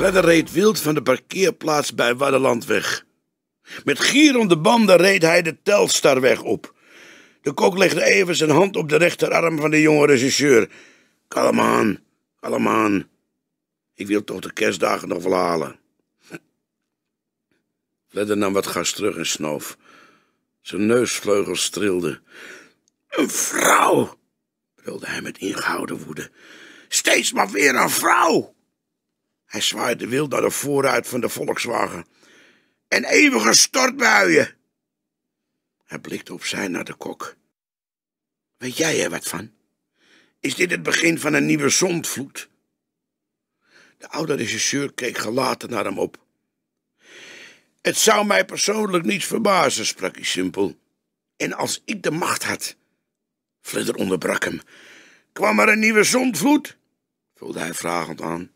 Fledder reed wild van de parkeerplaats bij Met weg. Met gierende banden reed hij de Telstarweg op. De kok legde even zijn hand op de rechterarm van de jonge regisseur. Kalm aan, kalm aan. Ik wil toch de kerstdagen nog wel halen. Fledder nam wat gas terug en snoof. Zijn neusvleugels trilden. Een vrouw, brulde hij met ingehouden woede. Steeds maar weer een vrouw! Hij zwaaide wild naar de vooruit van de Volkswagen. En eeuwige stortbuien! Hij blikte op zijn naar de kok. Weet jij er wat van? Is dit het begin van een nieuwe zondvloed? De oude regisseur keek gelaten naar hem op. Het zou mij persoonlijk niet verbazen, sprak hij simpel. En als ik de macht had. flitter onderbrak hem. Kwam er een nieuwe zondvloed? vulde hij vragend aan.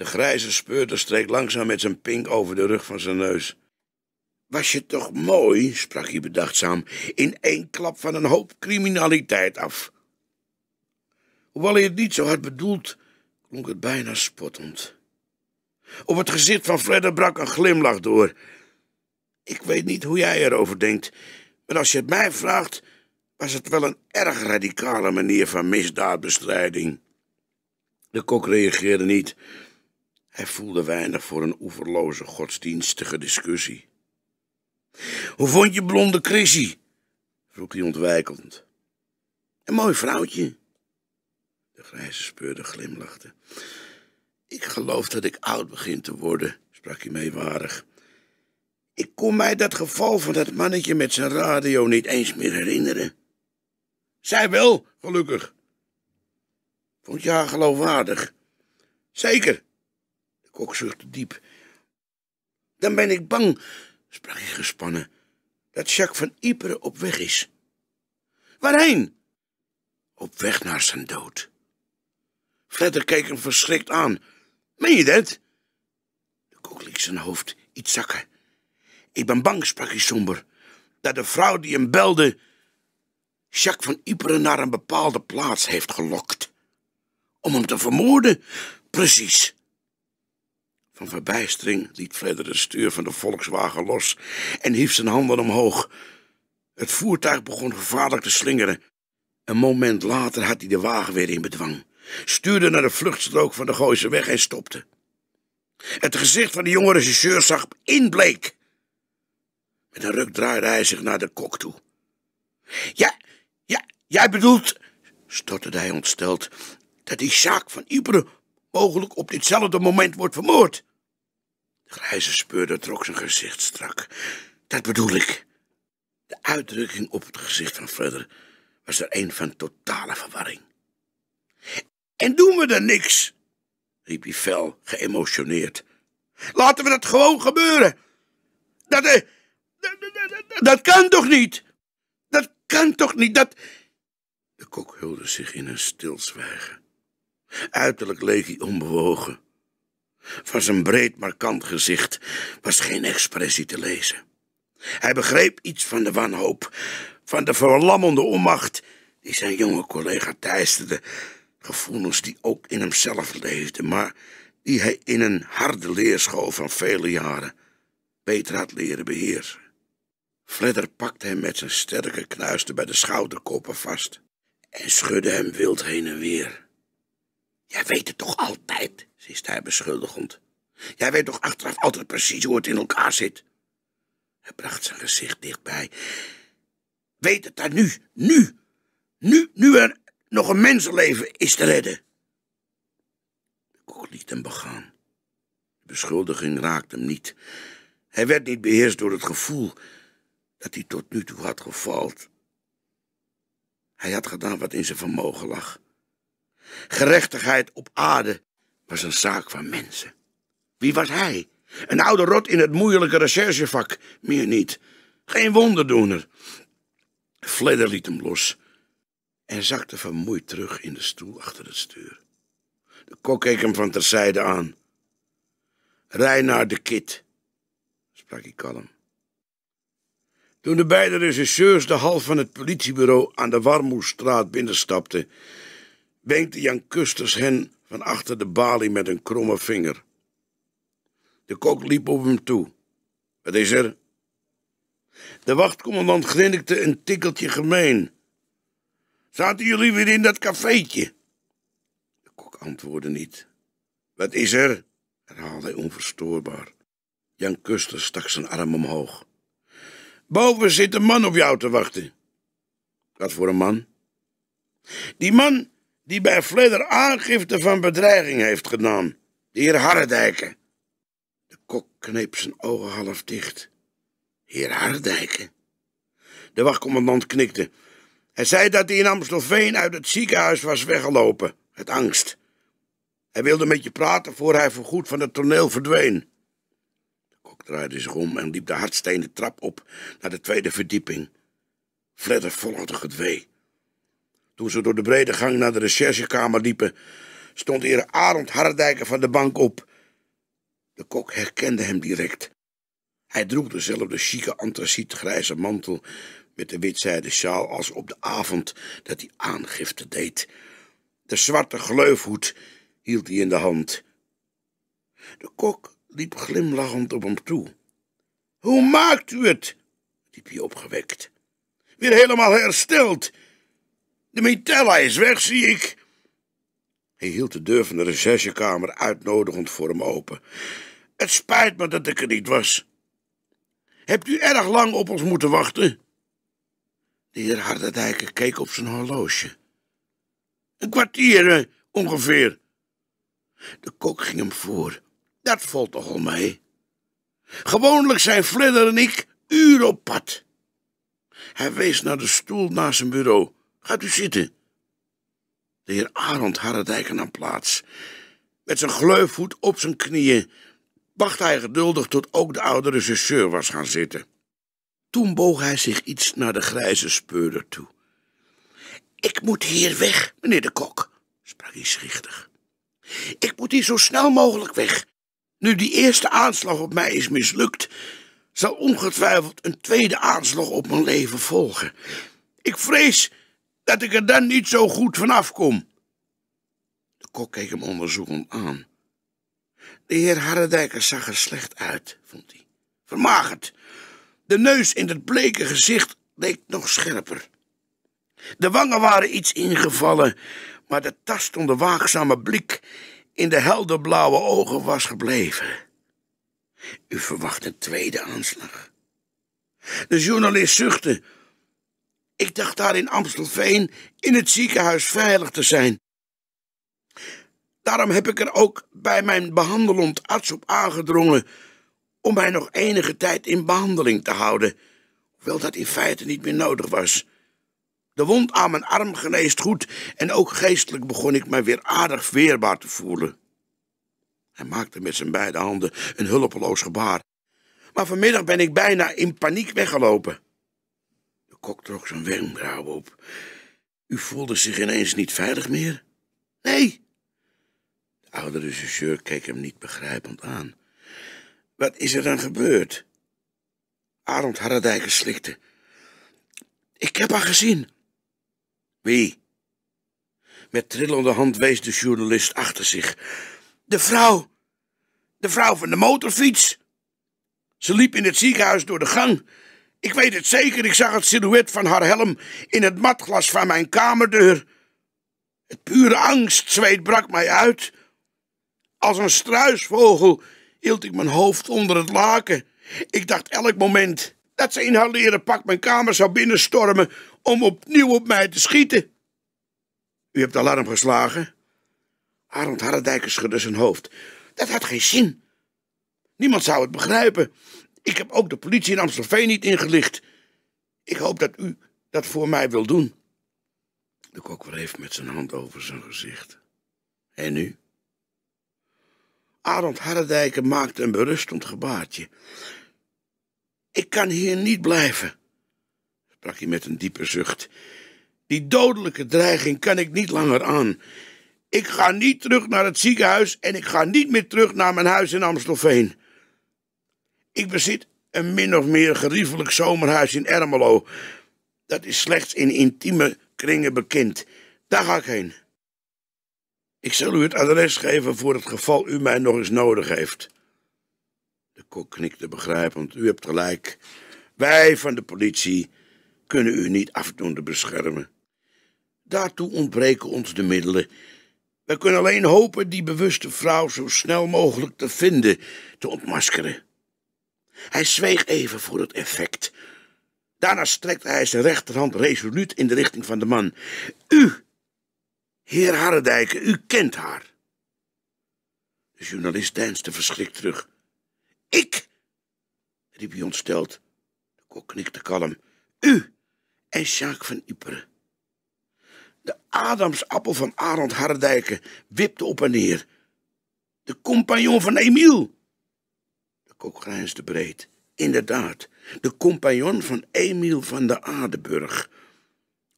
De grijze speurder streek langzaam met zijn pink over de rug van zijn neus. Was je toch mooi, sprak hij bedachtzaam, in één klap van een hoop criminaliteit af. Hoewel hij het niet zo hard bedoeld, klonk het bijna spottend. Op het gezicht van Fredder brak een glimlach door. Ik weet niet hoe jij erover denkt, maar als je het mij vraagt, was het wel een erg radicale manier van misdaadbestrijding. De kok reageerde niet. Hij voelde weinig voor een oeverloze godsdienstige discussie. Hoe vond je blonde Chrissy? vroeg hij ontwijkend. Een mooi vrouwtje. De grijze speurde glimlachte. Ik geloof dat ik oud begin te worden, sprak hij meewarig. Ik kon mij dat geval van dat mannetje met zijn radio niet eens meer herinneren. Zij wel, gelukkig. Vond je haar geloofwaardig? Zeker, de kok zuchtte diep. Dan ben ik bang, sprak hij gespannen, dat Jacques van Ypres op weg is. Waarheen? Op weg naar zijn dood. Fletter keek hem verschrikt aan. Meen je dat? De kok liet zijn hoofd iets zakken. Ik ben bang, sprak hij somber, dat de vrouw die hem belde Jacques van Ypres naar een bepaalde plaats heeft gelokt. Om hem te vermoorden? Precies. Van verbijstering liet Fledder de stuur van de Volkswagen los en hief zijn handen omhoog. Het voertuig begon gevaarlijk te slingeren. Een moment later had hij de wagen weer in bedwang, stuurde naar de vluchtstrook van de Gooise weg en stopte. Het gezicht van de jonge regisseur zag inbleek. Met een ruk draaide hij zich naar de kok toe. Ja, ja, jij bedoelt, stotterde hij ontsteld, dat die zaak van Ypres mogelijk op ditzelfde moment wordt vermoord grijze speurder trok zijn gezicht strak. Dat bedoel ik. De uitdrukking op het gezicht van Fredder was er een van totale verwarring. En doen we er niks, riep hij fel, geëmotioneerd. Laten we dat gewoon gebeuren. Dat, eh, dat, dat, kan toch niet? Dat kan toch niet? Dat... De kok hulde zich in een stilzwijgen. Uiterlijk leek hij onbewogen. Van zijn breed markant gezicht was geen expressie te lezen. Hij begreep iets van de wanhoop, van de verlammende onmacht die zijn jonge collega teisterde, gevoelens die ook in hemzelf leefden, maar die hij in een harde leerschool van vele jaren beter had leren beheersen. Fledder pakte hem met zijn sterke knuisten bij de schouderkoppen vast en schudde hem wild heen en weer. Jij weet het toch altijd, sist hij beschuldigend. Jij weet toch achteraf altijd precies hoe het in elkaar zit? Hij bracht zijn gezicht dichtbij. Weet het daar nu, nu, nu, nu er nog een mensenleven is te redden. De kok liet hem begaan. De beschuldiging raakte hem niet. Hij werd niet beheerst door het gevoel dat hij tot nu toe had gefaald. Hij had gedaan wat in zijn vermogen lag. Gerechtigheid op aarde was een zaak van mensen. Wie was hij? Een oude rot in het moeilijke recherchevak, meer niet. Geen wonderdoener. Fledder liet hem los en zakte vermoeid terug in de stoel achter het stuur. De kok keek hem van terzijde aan. Rij naar de kit, sprak hij kalm. Toen de beide regisseurs de hal van het politiebureau aan de Warmoestraat binnenstapten, wenkte Jan Kusters hen van achter de balie met een kromme vinger. De kok liep op hem toe. Wat is er? De wachtcommandant grinnikte een tikkeltje gemeen. Zaten jullie weer in dat cafeetje? De kok antwoordde niet. Wat is er? herhaalde hij onverstoorbaar. Jan Kuster stak zijn arm omhoog. Boven zit een man op jou te wachten. Wat voor een man? Die man die bij Fledder aangifte van bedreiging heeft gedaan. De heer Harredijken. De kok kneep zijn ogen half dicht. Heer Harredijken? De wachtcommandant knikte. Hij zei dat hij in Amstelveen uit het ziekenhuis was weggelopen, het angst. Hij wilde met je praten voor hij voorgoed van het toneel verdween. De kok draaide zich om en liep de hardstenen trap op naar de tweede verdieping. Fledder volgde gedwee. Toen ze door de brede gang naar de recherchekamer liepen, stond heer Arend Hardijken van de bank op. De kok herkende hem direct. Hij droeg dezelfde chique antracietgrijze mantel met de witzijden sjaal als op de avond dat hij aangifte deed. De zwarte gleufhoed hield hij in de hand. De kok liep glimlachend op hem toe. Hoe maakt u het? riep hij opgewekt. Weer helemaal hersteld. De Mitella is weg, zie ik. Hij hield de deur van de recherchekamer uitnodigend voor hem open. Het spijt me dat ik er niet was. Hebt u erg lang op ons moeten wachten? De heer Harderdijken keek op zijn horloge. Een kwartier eh, ongeveer. De kok ging hem voor. Dat valt toch al mee. Gewoonlijk zijn Fledder en ik uur op pad. Hij wees naar de stoel naast zijn bureau. Gaat u zitten. De heer Arend Harredijken nam plaats. Met zijn gleufvoet op zijn knieën wachtte hij geduldig tot ook de oude regisseur was gaan zitten. Toen boog hij zich iets naar de grijze speurder toe. Ik moet hier weg, meneer de kok, sprak hij schichtig. Ik moet hier zo snel mogelijk weg. Nu die eerste aanslag op mij is mislukt, zal ongetwijfeld een tweede aanslag op mijn leven volgen. Ik vrees dat ik er dan niet zo goed vanaf kom. De kok keek hem onderzoekend aan. De heer Harredijker zag er slecht uit, vond hij. Vermagerd. De neus in het bleke gezicht leek nog scherper. De wangen waren iets ingevallen, maar de tastende, waakzame blik in de helderblauwe ogen was gebleven. U verwacht een tweede aanslag. De journalist zuchtte. Ik dacht daar in Amstelveen in het ziekenhuis veilig te zijn. Daarom heb ik er ook bij mijn behandelend arts op aangedrongen om mij nog enige tijd in behandeling te houden, hoewel dat in feite niet meer nodig was. De wond aan mijn arm geneest goed en ook geestelijk begon ik mij weer aardig weerbaar te voelen. Hij maakte met zijn beide handen een hulpeloos gebaar. Maar vanmiddag ben ik bijna in paniek weggelopen. Kok trok zijn wenkbrauwen op. U voelde zich ineens niet veilig meer? Nee. De oude regisseur keek hem niet begrijpend aan. Wat is er dan gebeurd? Arend Harradijken slikte. Ik heb haar gezien. Wie? Met trillende hand wees de journalist achter zich. De vrouw! De vrouw van de motorfiets! Ze liep in het ziekenhuis door de gang. Ik weet het zeker, ik zag het silhouet van haar helm in het matglas van mijn kamerdeur. Het pure angstzweet brak mij uit. Als een struisvogel hield ik mijn hoofd onder het laken. Ik dacht elk moment dat ze in haar leren pak mijn kamer zou binnenstormen om opnieuw op mij te schieten. U hebt alarm geslagen? Arend Harredijker schudde zijn hoofd. Dat had geen zin. Niemand zou het begrijpen. Ik heb ook de politie in Amstelveen niet ingelicht. Ik hoop dat u dat voor mij wil doen. De kok wreef met zijn hand over zijn gezicht. En nu? Arend Harredijken maakte een berustend gebaartje. Ik kan hier niet blijven, sprak hij met een diepe zucht. Die dodelijke dreiging kan ik niet langer aan. Ik ga niet terug naar het ziekenhuis en ik ga niet meer terug naar mijn huis in Amstelveen. Ik bezit een min of meer geriefelijk zomerhuis in Ermelo. Dat is slechts in intieme kringen bekend. Daar ga ik heen. Ik zal u het adres geven voor het geval u mij nog eens nodig heeft. De kok knikte begrijpend. U hebt gelijk. Wij van de politie kunnen u niet afdoende beschermen. Daartoe ontbreken ons de middelen. We kunnen alleen hopen die bewuste vrouw zo snel mogelijk te vinden, te ontmaskeren. Hij zweeg even voor het effect. Daarna strekte hij zijn rechterhand resoluut in de richting van de man. U, heer Harredijk, u kent haar. De journalist deinsde verschrikt terug. Ik, riep hij ontsteld. De kok knikte kalm. U en Jacques van Ypres. De adamsappel van Arend Harredijken wipte op en neer. De compagnon van Emile. Grijs de breed. Inderdaad, de compagnon van Emiel van de Adenburg.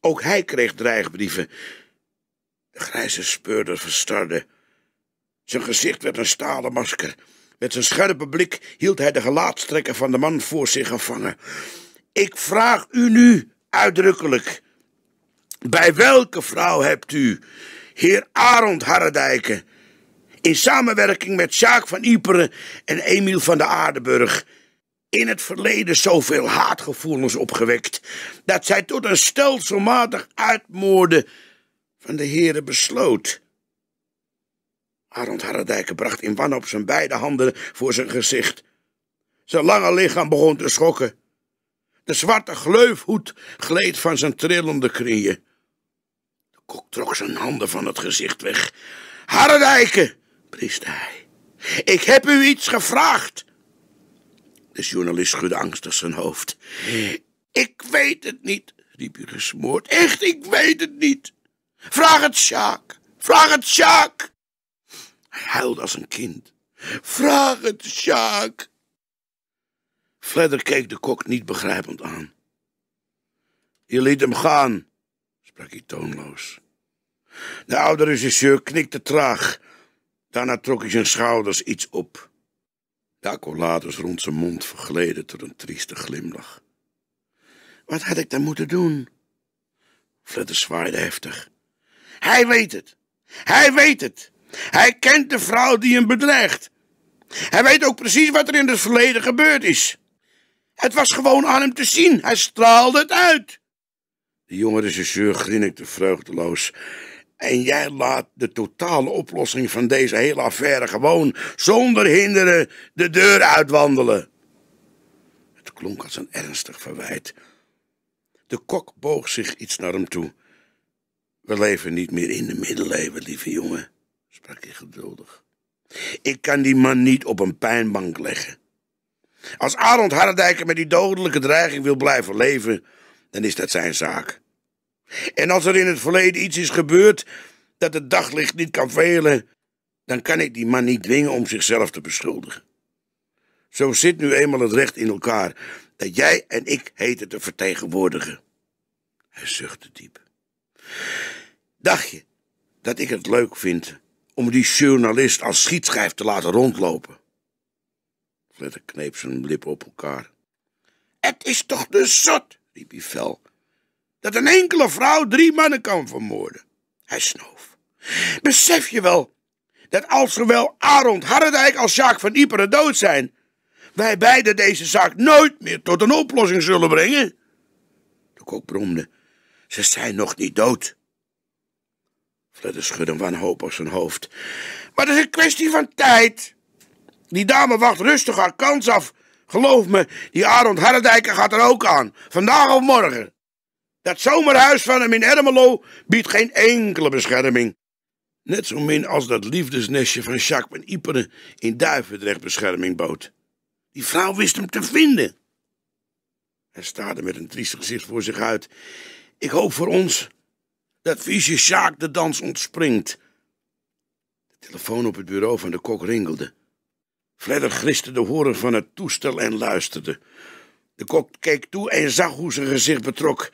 Ook hij kreeg dreigbrieven. De grijze speurder verstarde. Zijn gezicht werd een stalen masker. Met zijn scherpe blik hield hij de gelaatstrekken van de man voor zich gevangen. Ik vraag u nu uitdrukkelijk: bij welke vrouw hebt u, heer Arend Harredijken, in samenwerking met Sjaak van Ieperen en Emiel van de Aardenburg in het verleden zoveel haatgevoelens opgewekt, dat zij tot een stelselmatig uitmoorden van de heren besloot. Arend Harredijken bracht in wanhoop zijn beide handen voor zijn gezicht. Zijn lange lichaam begon te schokken. De zwarte gleufhoed gleed van zijn trillende knieën. De kok trok zijn handen van het gezicht weg. Harredijken! Priest hij. Ik heb u iets gevraagd. De journalist schudde angstig zijn hoofd. Ik weet het niet, riep hij gesmoord. Echt, ik weet het niet. Vraag het Sjaak, vraag het Sjaak. Hij huilde als een kind. Vraag het Sjaak. Fledder keek de kok niet begrijpend aan. Je liet hem gaan, sprak hij toonloos. De oude regisseur knikte traag. Daarna trok hij zijn schouders iets op. De accolades rond zijn mond vergleden tot een trieste glimlach. Wat had ik dan moeten doen? Fletter zwaaide heftig. Hij weet het. Hij weet het. Hij kent de vrouw die hem bedreigt. Hij weet ook precies wat er in het verleden gebeurd is. Het was gewoon aan hem te zien. Hij straalde het uit. De jonge regisseur grinnikte vreugdeloos en jij laat de totale oplossing van deze hele affaire gewoon zonder hinderen de deur uitwandelen. Het klonk als een ernstig verwijt. De kok boog zich iets naar hem toe. We leven niet meer in de middeleeuwen, lieve jongen, sprak hij geduldig. Ik kan die man niet op een pijnbank leggen. Als Arend Hardijker met die dodelijke dreiging wil blijven leven, dan is dat zijn zaak. En als er in het verleden iets is gebeurd dat het daglicht niet kan velen, dan kan ik die man niet dwingen om zichzelf te beschuldigen. Zo zit nu eenmaal het recht in elkaar dat jij en ik heten te vertegenwoordigen. Hij zuchtte diep. Dacht je dat ik het leuk vind om die journalist als schietschijf te laten rondlopen? Fletter kneep zijn lip op elkaar. Het is toch de zot, riep hij fel dat een enkele vrouw drie mannen kan vermoorden. Hij snoof. Besef je wel dat als zowel Arond Harredijk als Jacques van Ieperen dood zijn, wij beiden deze zaak nooit meer tot een oplossing zullen brengen? De kok bromde. Ze zijn nog niet dood. Fledder schudde wanhopig zijn hoofd. Maar het is een kwestie van tijd. Die dame wacht rustig haar kans af. Geloof me, die Arend Harredijker gaat er ook aan. Vandaag of morgen. Dat zomerhuis van hem in Ermelo biedt geen enkele bescherming. Net zo min als dat liefdesnestje van Jacques en Iperen in Duivendrecht bescherming bood. Die vrouw wist hem te vinden. Hij staarde met een triest gezicht voor zich uit. Ik hoop voor ons dat vieze Jacques de dans ontspringt. De telefoon op het bureau van de kok ringelde. Fledder griste de horen van het toestel en luisterde. De kok keek toe en zag hoe zijn gezicht betrok.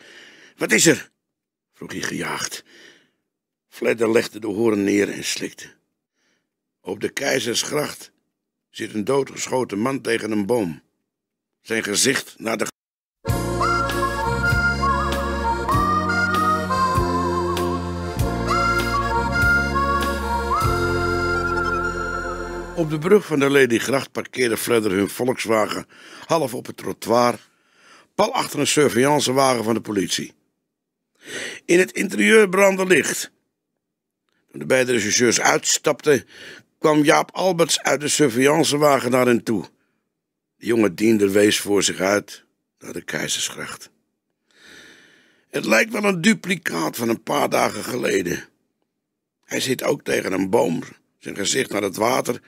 Wat is er? vroeg hij gejaagd. Fledder legde de horen neer en slikte. Op de keizersgracht zit een doodgeschoten man tegen een boom. Zijn gezicht naar de Op de brug van de Ladygracht parkeerde Fledder hun Volkswagen half op het trottoir, pal achter een surveillancewagen van de politie. In het interieur brandde licht. Toen de beide regisseurs uitstapten, kwam Jaap Alberts uit de surveillancewagen naar hen toe. De jonge diender wees voor zich uit naar de keizersgracht. Het lijkt wel een duplicaat van een paar dagen geleden. Hij zit ook tegen een boom, zijn gezicht naar het water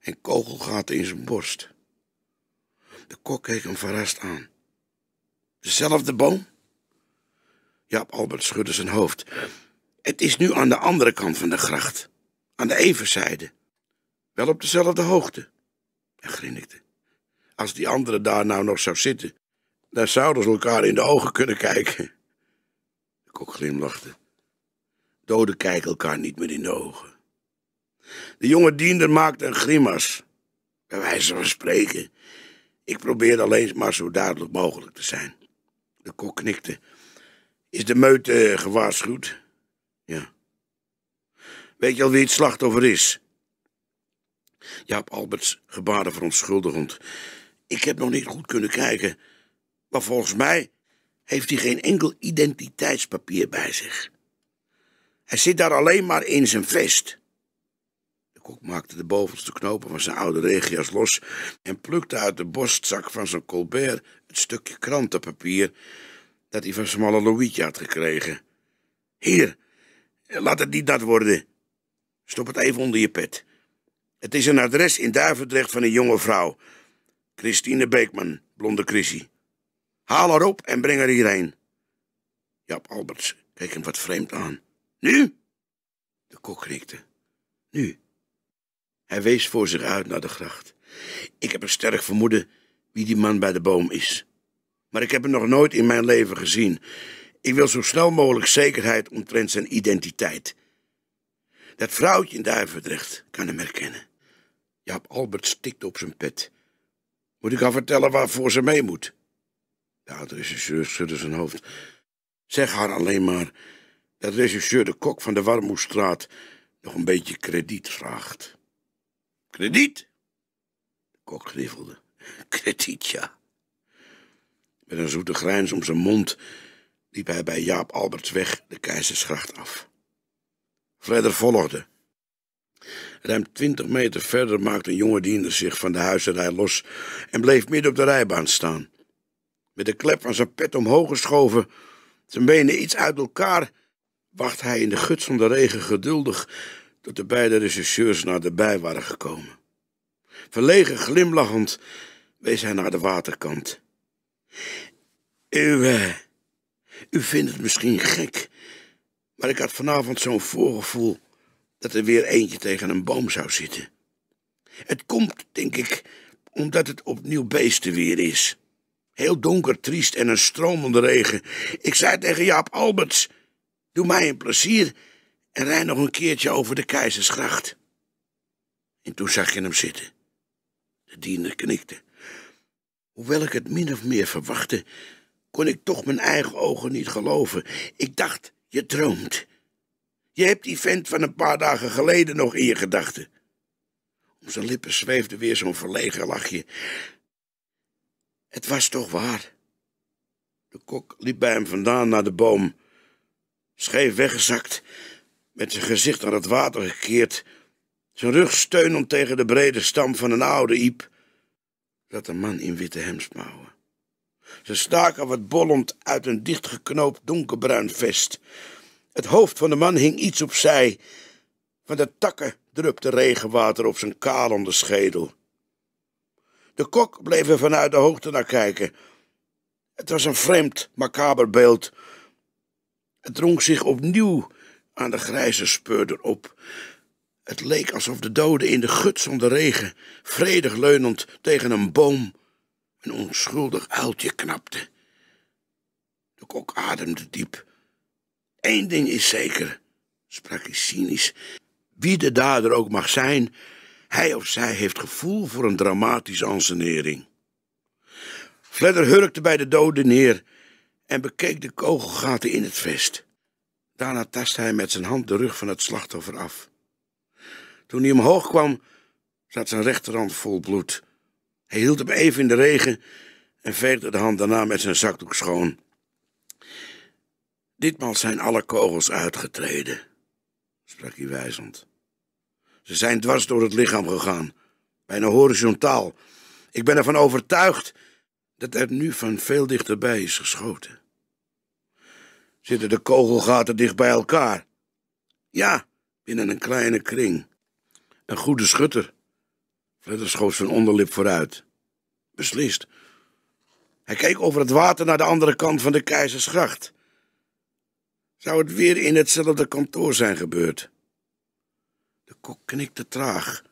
en kogelgaten in zijn borst. De kok keek hem verrast aan. Dezelfde boom? Ja, Albert schudde zijn hoofd. Het is nu aan de andere kant van de gracht. Aan de evenzijde, Wel op dezelfde hoogte. Hij grinnikte. Als die andere daar nou nog zou zitten, dan zouden ze elkaar in de ogen kunnen kijken. De kok glimlachte. Doden kijken elkaar niet meer in de ogen. De jonge diender maakte een grimas. Bij wijze van spreken. Ik probeerde alleen maar zo duidelijk mogelijk te zijn. De kok knikte. Is de meute eh, gewaarschuwd? Ja. Weet je al wie het slachtoffer is? Jaap Alberts gebaarde verontschuldigend. Ik heb nog niet goed kunnen kijken, maar volgens mij heeft hij geen enkel identiteitspapier bij zich. Hij zit daar alleen maar in zijn vest. De kok maakte de bovenste knopen van zijn oude regia's los en plukte uit de borstzak van zijn colbert het stukje krantenpapier dat hij van smalle Louietje had gekregen. Hier, laat het niet dat worden. Stop het even onder je pet. Het is een adres in Duivendrecht van een jonge vrouw. Christine Beekman, blonde Chrissy. Haal haar op en breng haar hierheen. Jap Alberts keek hem wat vreemd aan. Nu? De kok knikte. Nu. Hij wees voor zich uit naar de gracht. Ik heb een sterk vermoeden wie die man bij de boom is maar ik heb hem nog nooit in mijn leven gezien. Ik wil zo snel mogelijk zekerheid omtrent zijn identiteit. Dat vrouwtje in Duivendrecht kan hem herkennen. Jaap Albert stikt op zijn pet. Moet ik haar vertellen waarvoor ze mee moet? De regisseur schudde zijn hoofd. Zeg haar alleen maar dat regisseur de kok van de Warmoestraat nog een beetje krediet vraagt. Krediet? De kok griffelde. Krediet, ja. Met een zoete grijns om zijn mond liep hij bij Jaap Alberts weg de keizersgracht af. Verder volgde. Ruim twintig meter verder maakte een jonge diender zich van de huizenrij los en bleef midden op de rijbaan staan. Met de klep van zijn pet omhoog geschoven, zijn benen iets uit elkaar, wacht hij in de guts van de regen geduldig tot de beide rechercheurs naar de bij waren gekomen. Verlegen glimlachend wees hij naar de waterkant. U, u vindt het misschien gek, maar ik had vanavond zo'n voorgevoel dat er weer eentje tegen een boom zou zitten. Het komt, denk ik, omdat het opnieuw beestenweer is. Heel donker, triest en een stromende regen. Ik zei tegen Jaap Alberts, doe mij een plezier en rij nog een keertje over de Keizersgracht. En toen zag je hem zitten. De diener knikte. Hoewel ik het min of meer verwachtte, kon ik toch mijn eigen ogen niet geloven. Ik dacht, je droomt. Je hebt die vent van een paar dagen geleden nog in je gedachten. Om zijn lippen zweefde weer zo'n verlegen lachje. Het was toch waar. De kok liep bij hem vandaan naar de boom. Scheef weggezakt, met zijn gezicht aan het water gekeerd. Zijn rug steunend tegen de brede stam van een oude iep. Dat een man in witte hemdsmouwen. Ze staken wat bollend uit een dichtgeknoopt donkerbruin vest. Het hoofd van de man hing iets opzij. Van de takken drupte regenwater op zijn kalende schedel. De kok bleef er vanuit de hoogte naar kijken. Het was een vreemd, macaber beeld. Het drong zich opnieuw aan de grijze speurder op. Het leek alsof de doden in de zonder regen, vredig leunend tegen een boom, een onschuldig uiltje knapte. De kok ademde diep. Eén ding is zeker, sprak hij cynisch. Wie de dader ook mag zijn, hij of zij heeft gevoel voor een dramatische ansenering. Fledder hurkte bij de doden neer en bekeek de kogelgaten in het vest. Daarna tastte hij met zijn hand de rug van het slachtoffer af. Toen hij omhoog kwam, zat zijn rechterhand vol bloed. Hij hield hem even in de regen en veegde de hand daarna met zijn zakdoek schoon. Ditmaal zijn alle kogels uitgetreden, sprak hij wijzend. Ze zijn dwars door het lichaam gegaan, bijna horizontaal. Ik ben ervan overtuigd dat er nu van veel dichterbij is geschoten. Zitten de kogelgaten dicht bij elkaar? Ja, binnen een kleine kring. Een goede schutter. Vlinders schoof zijn onderlip vooruit. Beslist. Hij keek over het water naar de andere kant van de keizersgracht. Zou het weer in hetzelfde kantoor zijn gebeurd? De kok knikte traag.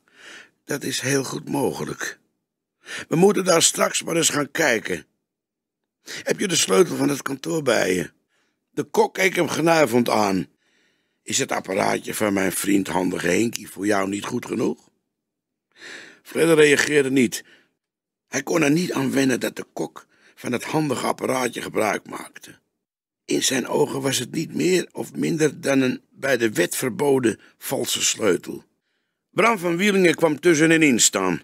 Dat is heel goed mogelijk. We moeten daar straks maar eens gaan kijken. Heb je de sleutel van het kantoor bij je? De kok keek hem genuivend aan. Is het apparaatje van mijn vriend handige Henkie voor jou niet goed genoeg? Fledder reageerde niet. Hij kon er niet aan wennen dat de kok van het handige apparaatje gebruik maakte. In zijn ogen was het niet meer of minder dan een bij de wet verboden valse sleutel. Bram van Wielingen kwam tussenin staan.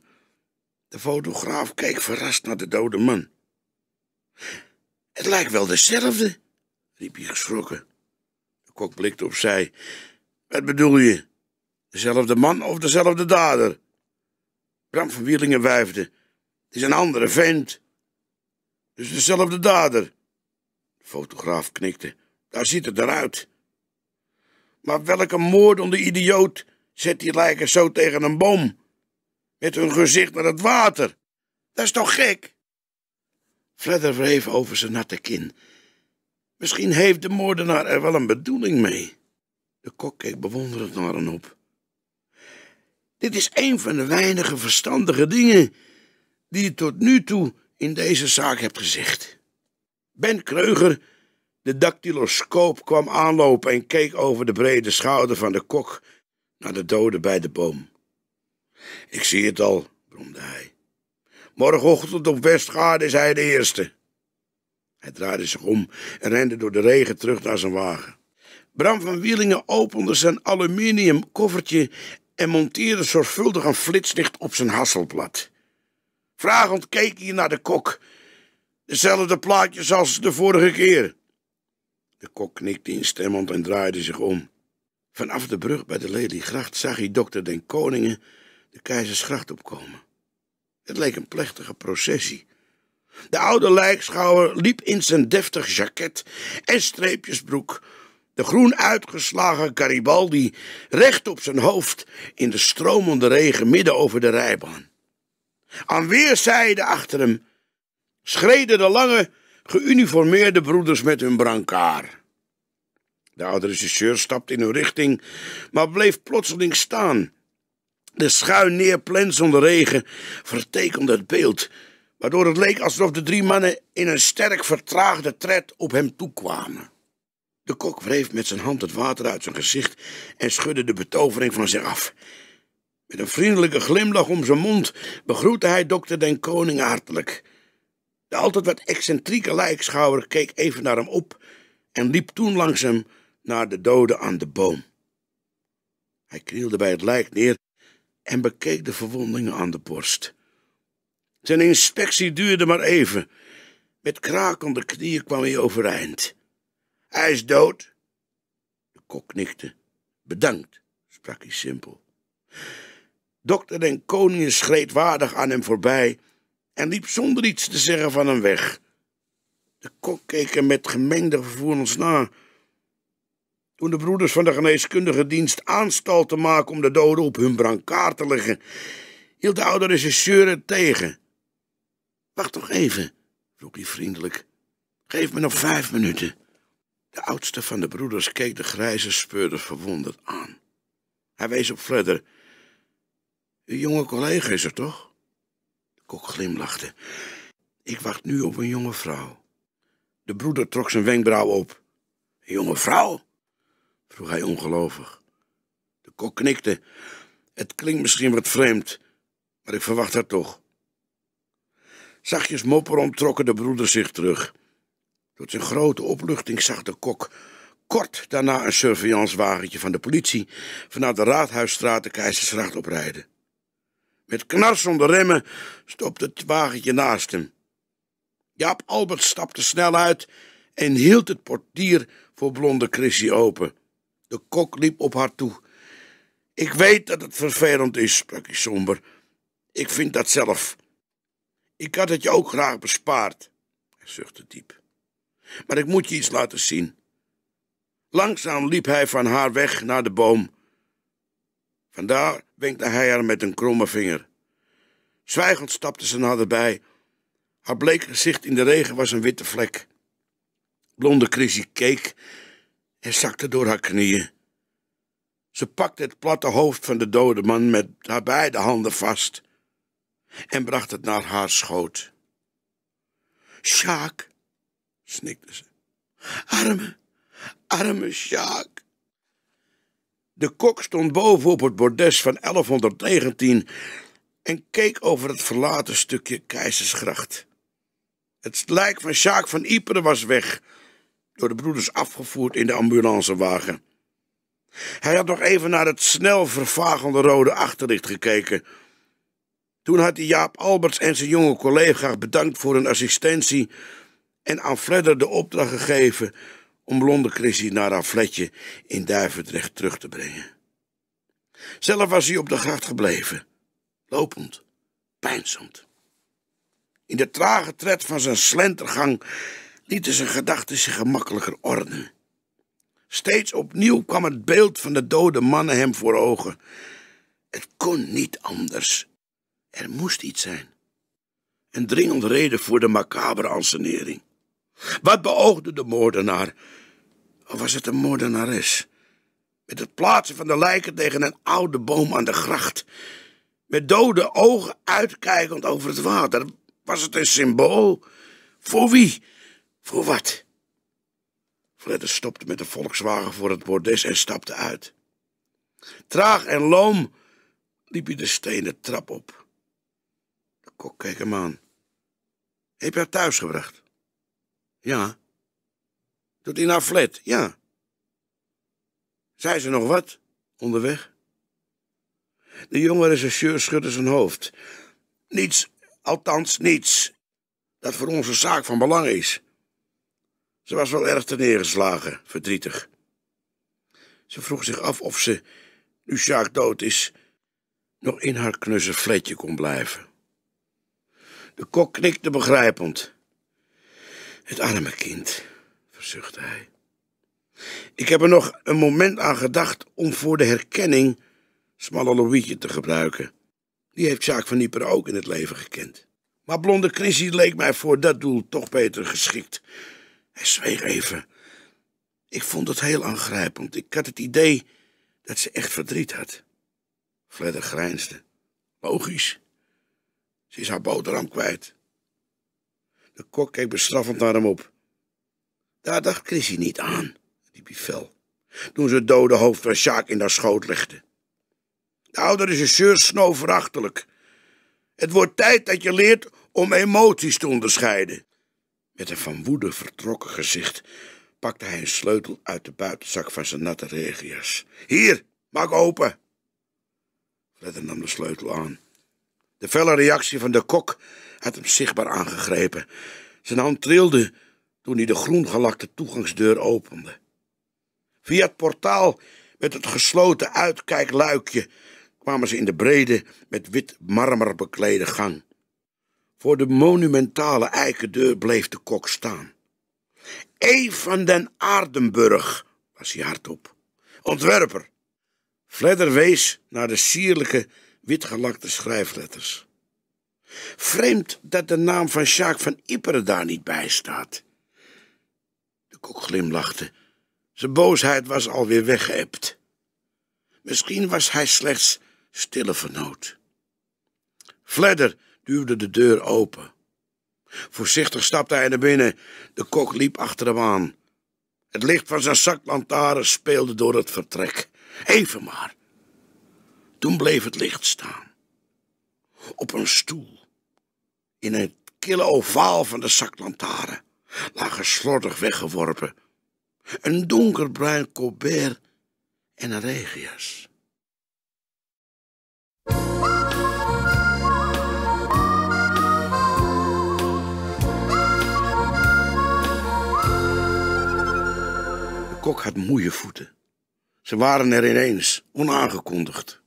De fotograaf keek verrast naar de dode man. Het lijkt wel dezelfde, riep hij geschrokken. Kok blikte op zij. Wat bedoel je? Dezelfde man of dezelfde dader? Bram van Wielingen wijfde. Het is een andere vent. Dus dezelfde dader. De fotograaf knikte. Daar ziet het eruit. Maar welke moordende idioot zet die lijken zo tegen een boom? Met hun gezicht naar het water. Dat is toch gek? Fredder wreef over zijn natte kin. Misschien heeft de moordenaar er wel een bedoeling mee. De kok keek bewonderend naar hem op. Dit is een van de weinige verstandige dingen die je tot nu toe in deze zaak hebt gezegd. Ben Kreuger, de dactyloscoop, kwam aanlopen en keek over de brede schouder van de kok naar de dode bij de boom. Ik zie het al, bromde hij. Morgenochtend op Westgaarde is hij de eerste. Hij draaide zich om en rende door de regen terug naar zijn wagen. Bram van Wielingen opende zijn aluminium en monteerde zorgvuldig een flitslicht op zijn hasselblad. Vragend keek hij naar de kok. Dezelfde plaatjes als de vorige keer. De kok knikte instemmend en draaide zich om. Vanaf de brug bij de Lelygracht zag hij dokter Den Koningen de keizersgracht opkomen. Het leek een plechtige processie. De oude lijkschouwer liep in zijn deftig jacket en streepjesbroek, de groen uitgeslagen Garibaldi recht op zijn hoofd in de stromende regen midden over de rijbaan. Aan weerszijden achter hem schreden de lange, geuniformeerde broeders met hun brancard. De oude regisseur stapte in hun richting, maar bleef plotseling staan. De schuin neerplensende regen vertekende het beeld waardoor het leek alsof de drie mannen in een sterk vertraagde tred op hem toekwamen. De kok wreef met zijn hand het water uit zijn gezicht en schudde de betovering van zich af. Met een vriendelijke glimlach om zijn mond begroette hij dokter Den Koning hartelijk. De altijd wat excentrieke lijkschouwer keek even naar hem op en liep toen langs hem naar de dode aan de boom. Hij knielde bij het lijk neer en bekeek de verwondingen aan de borst. Zijn inspectie duurde maar even. Met krakende knieën kwam hij overeind. Hij is dood. De kok knikte. Bedankt, sprak hij simpel. Dokter en koningin schreed waardig aan hem voorbij en liep zonder iets te zeggen van hem weg. De kok keek hem met gemengde gevoelens na. Toen de broeders van de geneeskundige dienst aanstalten te maken om de doden op hun brancard te leggen, hield de oude regisseur het tegen. Wacht toch even, vroeg hij vriendelijk. Geef me nog vijf minuten. De oudste van de broeders keek de grijze speurder verwonderd aan. Hij wees op Fledder. Uw jonge collega is er toch? De kok glimlachte. Ik wacht nu op een jonge vrouw. De broeder trok zijn wenkbrauw op. Een jonge vrouw? vroeg hij ongelovig. De kok knikte. Het klinkt misschien wat vreemd, maar ik verwacht haar toch. Zachtjes mopperom trokken de broeders zich terug. Tot zijn grote opluchting zag de kok kort daarna een surveillancewagentje van de politie vanuit de Raadhuisstraat de Keizersgracht oprijden. Met knarsende remmen stopte het wagentje naast hem. Jaap Albert stapte snel uit en hield het portier voor blonde Chrissy open. De kok liep op haar toe. Ik weet dat het vervelend is, sprak hij somber. Ik vind dat zelf. Ik had het je ook graag bespaard. Hij zuchtte diep. Maar ik moet je iets laten zien. Langzaam liep hij van haar weg naar de boom. Vandaar wenkte hij haar met een kromme vinger. Zwijgend stapte ze naderbij. Haar bleek gezicht in de regen was een witte vlek. Blonde Chrissy keek en zakte door haar knieën. Ze pakte het platte hoofd van de dode man met haar beide handen vast en bracht het naar haar schoot. Sjaak, snikte ze. Arme, arme Sjaak. De kok stond boven op het bordes van 1119 en keek over het verlaten stukje keizersgracht. Het lijk van Sjaak van Ypres was weg, door de broeders afgevoerd in de ambulancewagen. Hij had nog even naar het snel vervagende rode achterlicht gekeken toen had hij Jaap Alberts en zijn jonge collega bedankt voor hun assistentie en aan Fredder de opdracht gegeven om Blonde Chrissy naar haar fletje in Duivendrecht terug te brengen. Zelf was hij op de gracht gebleven, lopend, pijnzend. In de trage tred van zijn slentergang lieten zijn gedachten zich gemakkelijker ordenen. Steeds opnieuw kwam het beeld van de dode mannen hem voor ogen. Het kon niet anders. Er moest iets zijn. Een dringende reden voor de macabere ansenering. Wat beoogde de moordenaar? Of was het een moordenares? Met het plaatsen van de lijken tegen een oude boom aan de gracht. Met dode ogen uitkijkend over het water. Was het een symbool? Voor wie? Voor wat? Fredde stopte met de Volkswagen voor het bordes en stapte uit. Traag en loom liep hij de stenen trap op. Kijk, keek hem aan. Heb je haar thuis gebracht? Ja. Doet hij naar nou flat? Ja. Zei ze nog wat onderweg? De jonge rechercheur schudde zijn hoofd. Niets, althans niets, dat voor onze zaak van belang is. Ze was wel erg te neergeslagen, verdrietig. Ze vroeg zich af of ze, nu Sjaak dood is, nog in haar knusse fletje kon blijven. De kok knikte begrijpend. Het arme kind, verzuchtte hij. Ik heb er nog een moment aan gedacht om voor de herkenning smalle Louietje te gebruiken. Die heeft Sjaak van Nieper ook in het leven gekend. Maar blonde Chrissy leek mij voor dat doel toch beter geschikt. Hij zweeg even. Ik vond het heel aangrijpend. Ik had het idee dat ze echt verdriet had. Fledder grijnsde. Logisch is haar boterham kwijt. De kok keek bestraffend naar hem op. Daar dacht Chrissy niet aan, riep hij fel, toen ze het dode hoofd van Sjaak in haar schoot legde. De oude regisseur snoof verachtelijk. Het wordt tijd dat je leert om emoties te onderscheiden. Met een van woede vertrokken gezicht pakte hij een sleutel uit de buitenzak van zijn natte regia's. Hier, maak open! Fredder nam de sleutel aan. De felle reactie van de kok had hem zichtbaar aangegrepen. Zijn hand trilde toen hij de groengelakte toegangsdeur opende. Via het portaal met het gesloten uitkijkluikje kwamen ze in de brede, met wit marmer beklede gang. Voor de monumentale eikendeur bleef de kok staan. E van den Aardenburg, was hij hardop, ontwerper. Fledder wees naar de sierlijke witgelakte schrijfletters. Vreemd dat de naam van Sjaak van Ipperen daar niet bij staat. De kok glimlachte. Zijn boosheid was alweer weggeëpt. Misschien was hij slechts stille vernoot. Vladder duwde de deur open. Voorzichtig stapte hij naar binnen. De kok liep achter hem aan. Het licht van zijn zaklantaarn speelde door het vertrek. Even maar. Toen bleef het licht staan. Op een stoel, in het kille ovaal van de zaklantaren, lagen slordig weggeworpen een donkerbruin colbert en een regenjas. De kok had moeie voeten. Ze waren er ineens, onaangekondigd.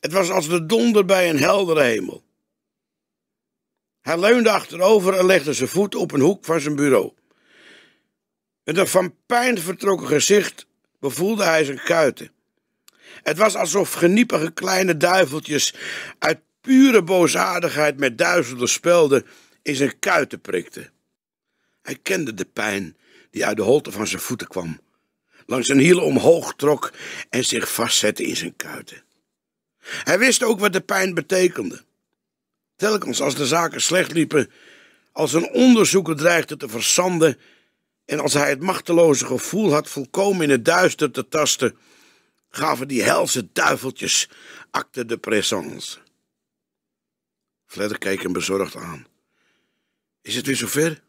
Het was als de donder bij een heldere hemel. Hij leunde achterover en legde zijn voet op een hoek van zijn bureau. Met een van pijn vertrokken gezicht bevoelde hij zijn kuiten. Het was alsof geniepige kleine duiveltjes uit pure boosaardigheid met duizenden spelden in zijn kuiten prikten. Hij kende de pijn die uit de holte van zijn voeten kwam, langs zijn hielen omhoog trok en zich vastzette in zijn kuiten. Hij wist ook wat de pijn betekende. Telkens als de zaken slecht liepen, als een onderzoeker dreigde te verzanden en als hij het machteloze gevoel had volkomen in het duister te tasten, gaven die helse duiveltjes acte de présence. Fledder keek hem bezorgd aan. Is het weer zover?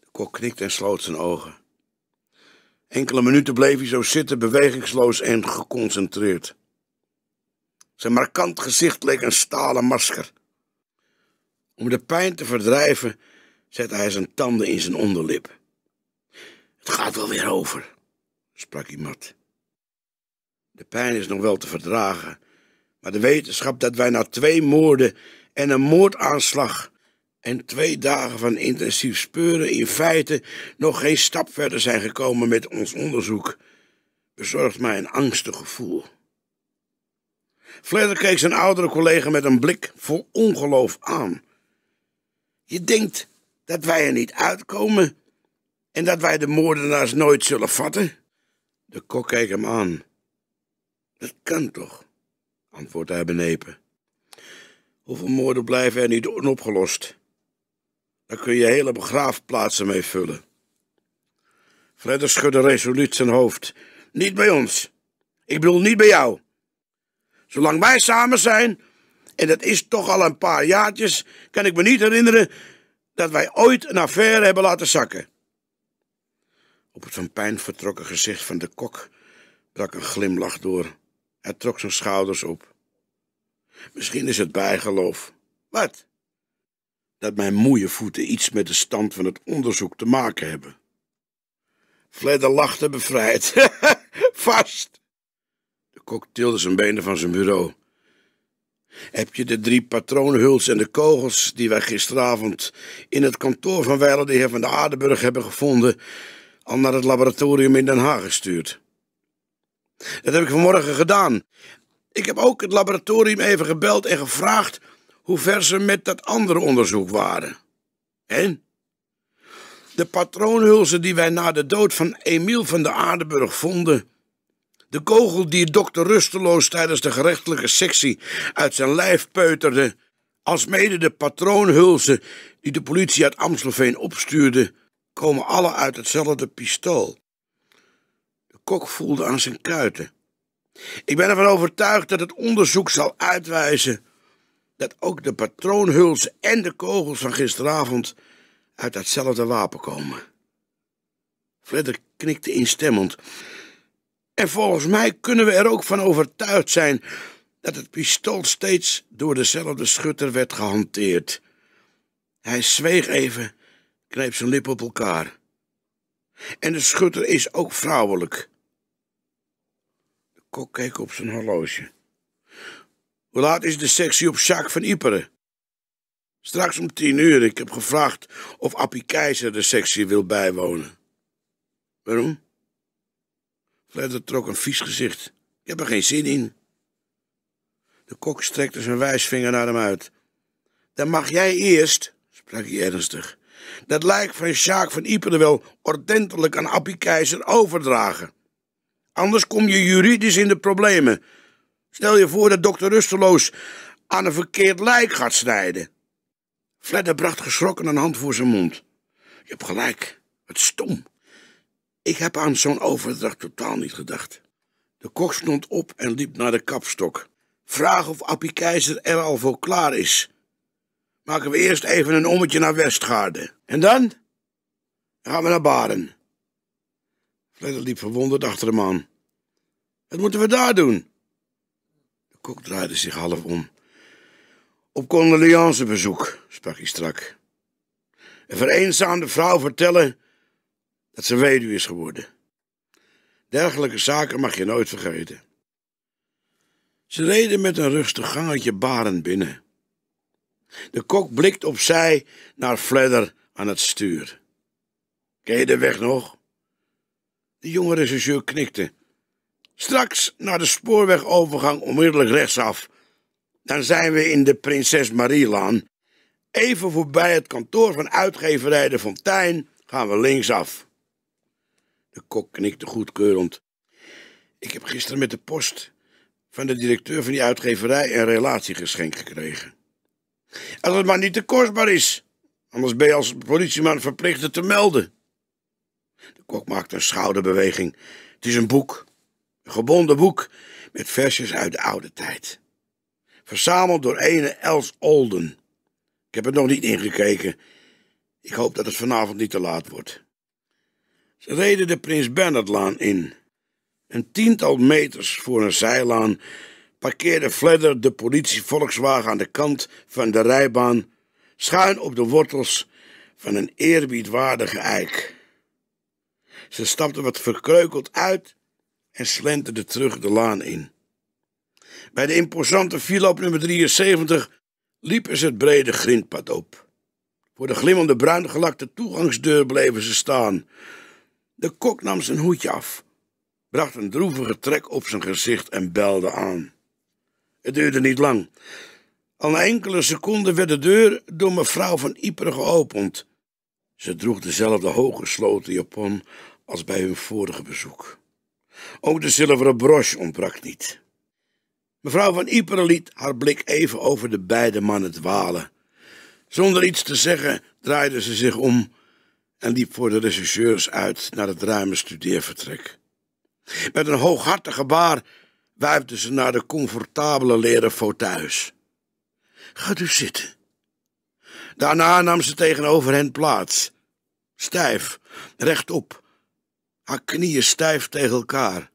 De kok knikte en sloot zijn ogen. Enkele minuten bleef hij zo zitten, bewegingsloos en geconcentreerd. Zijn markant gezicht leek een stalen masker. Om de pijn te verdrijven zette hij zijn tanden in zijn onderlip. Het gaat wel weer over, sprak hij mat. De pijn is nog wel te verdragen, maar de wetenschap dat wij na twee moorden en een moordaanslag en twee dagen van intensief speuren in feite nog geen stap verder zijn gekomen met ons onderzoek, bezorgt mij een angstig gevoel. Fredder keek zijn oudere collega met een blik vol ongeloof aan. Je denkt dat wij er niet uitkomen en dat wij de moordenaars nooit zullen vatten? De kok keek hem aan. Dat kan toch, antwoordde hij benepen. Hoeveel moorden blijven er niet onopgelost? Daar kun je hele begraafplaatsen mee vullen. Fredder schudde resoluut zijn hoofd. Niet bij ons. Ik bedoel, niet bij jou. Zolang wij samen zijn, en dat is toch al een paar jaartjes, kan ik me niet herinneren dat wij ooit een affaire hebben laten zakken. Op het van pijn vertrokken gezicht van de kok brak een glimlach door. Hij trok zijn schouders op. Misschien is het bijgeloof. Wat? Dat mijn moeie voeten iets met de stand van het onderzoek te maken hebben. Fledder lachte bevrijd. Vast. Kok tilde zijn benen van zijn bureau. Heb je de drie patroonhuls en de kogels die wij gisteravond in het kantoor van Weiler de heer van de Aardenburg hebben gevonden, al naar het laboratorium in Den Haag gestuurd? Dat heb ik vanmorgen gedaan. Ik heb ook het laboratorium even gebeld en gevraagd hoe ver ze met dat andere onderzoek waren. En? De patroonhulzen die wij na de dood van Emiel van de Aardenburg vonden, de kogel die dokter rusteloos tijdens de gerechtelijke sectie uit zijn lijf peuterde, alsmede de patroonhulzen die de politie uit Amstelveen opstuurde, komen alle uit hetzelfde pistool. De kok voelde aan zijn kuiten. Ik ben ervan overtuigd dat het onderzoek zal uitwijzen dat ook de patroonhulzen en de kogels van gisteravond uit datzelfde wapen komen. Fledder knikte instemmend. En volgens mij kunnen we er ook van overtuigd zijn dat het pistool steeds door dezelfde schutter werd gehanteerd. Hij zweeg even, kneep zijn lippen op elkaar. En de schutter is ook vrouwelijk. De kok keek op zijn horloge. Hoe laat is de sectie op Jacques van Ieperen? Straks om tien uur. Ik heb gevraagd of Appie Keizer de sectie wil bijwonen. Waarom? Fledder trok een vies gezicht. Ik heb er geen zin in. De kok strekte zijn wijsvinger naar hem uit. Dan mag jij eerst, sprak hij ernstig, dat lijk van Sjaak van Iepen wel ordentelijk aan Appie Keizer overdragen. Anders kom je juridisch in de problemen. Stel je voor dat dokter Rusteloos aan een verkeerd lijk gaat snijden. Fledder bracht geschrokken een hand voor zijn mond. Je hebt gelijk, het stom, ik heb aan zo'n overdracht totaal niet gedacht. De kok stond op en liep naar de kapstok. Vraag of Appie Keizer er al voor klaar is. Maken we eerst even een ommetje naar Westgaarde. En dan? dan gaan we naar Baren. Fledder liep verwonderd achter hem aan. Wat moeten we daar doen? De kok draaide zich half om. Op condoleancebezoek, sprak hij strak. Een vereenzaamde vrouw vertellen dat ze weduwe is geworden. Dergelijke zaken mag je nooit vergeten. Ze reden met een rustig gangetje Baren binnen. De kok blikt opzij naar Fledder aan het stuur. Ken je de weg nog? De jonge regisseur knikte. Straks naar de spoorwegovergang onmiddellijk rechtsaf. Dan zijn we in de Prinses Marielaan. Even voorbij het kantoor van uitgeverij De Fontijn gaan we linksaf. De kok knikte goedkeurend. Ik heb gisteren met de post van de directeur van die uitgeverij een relatiegeschenk gekregen. Als het maar niet te kostbaar is, anders ben je als politieman verplicht het te melden. De kok maakte een schouderbeweging. Het is een boek, een gebonden boek met versjes uit de oude tijd. Verzameld door ene Els Olden. Ik heb het nog niet ingekeken. Ik hoop dat het vanavond niet te laat wordt. Ze reden de Prins Bernardlaan in. Een tiental meters voor een zijlaan parkeerde Fledder de politie Volkswagen aan de kant van de rijbaan, schuin op de wortels van een eerbiedwaardige eik. Ze stapte wat verkreukeld uit en slenterde terug de laan in. Bij de imposante file op nummer 73 liepen ze het brede grindpad op. Voor de glimmende gelakte toegangsdeur bleven ze staan, de kok nam zijn hoedje af, bracht een droevige trek op zijn gezicht en belde aan. Het duurde niet lang. Al na enkele seconden werd de deur door mevrouw van Ypres geopend. Ze droeg dezelfde sloten japon als bij hun vorige bezoek. Ook de zilveren broche ontbrak niet. Mevrouw van Ypres liet haar blik even over de beide mannen dwalen. Zonder iets te zeggen draaide ze zich om en liep voor de regisseurs uit naar het ruime studeervertrek. Met een hooghartig gebaar wuifde ze naar de comfortabele leren fauteuils. Ga u dus zitten. Daarna nam ze tegenover hen plaats. Stijf, rechtop, haar knieën stijf tegen elkaar.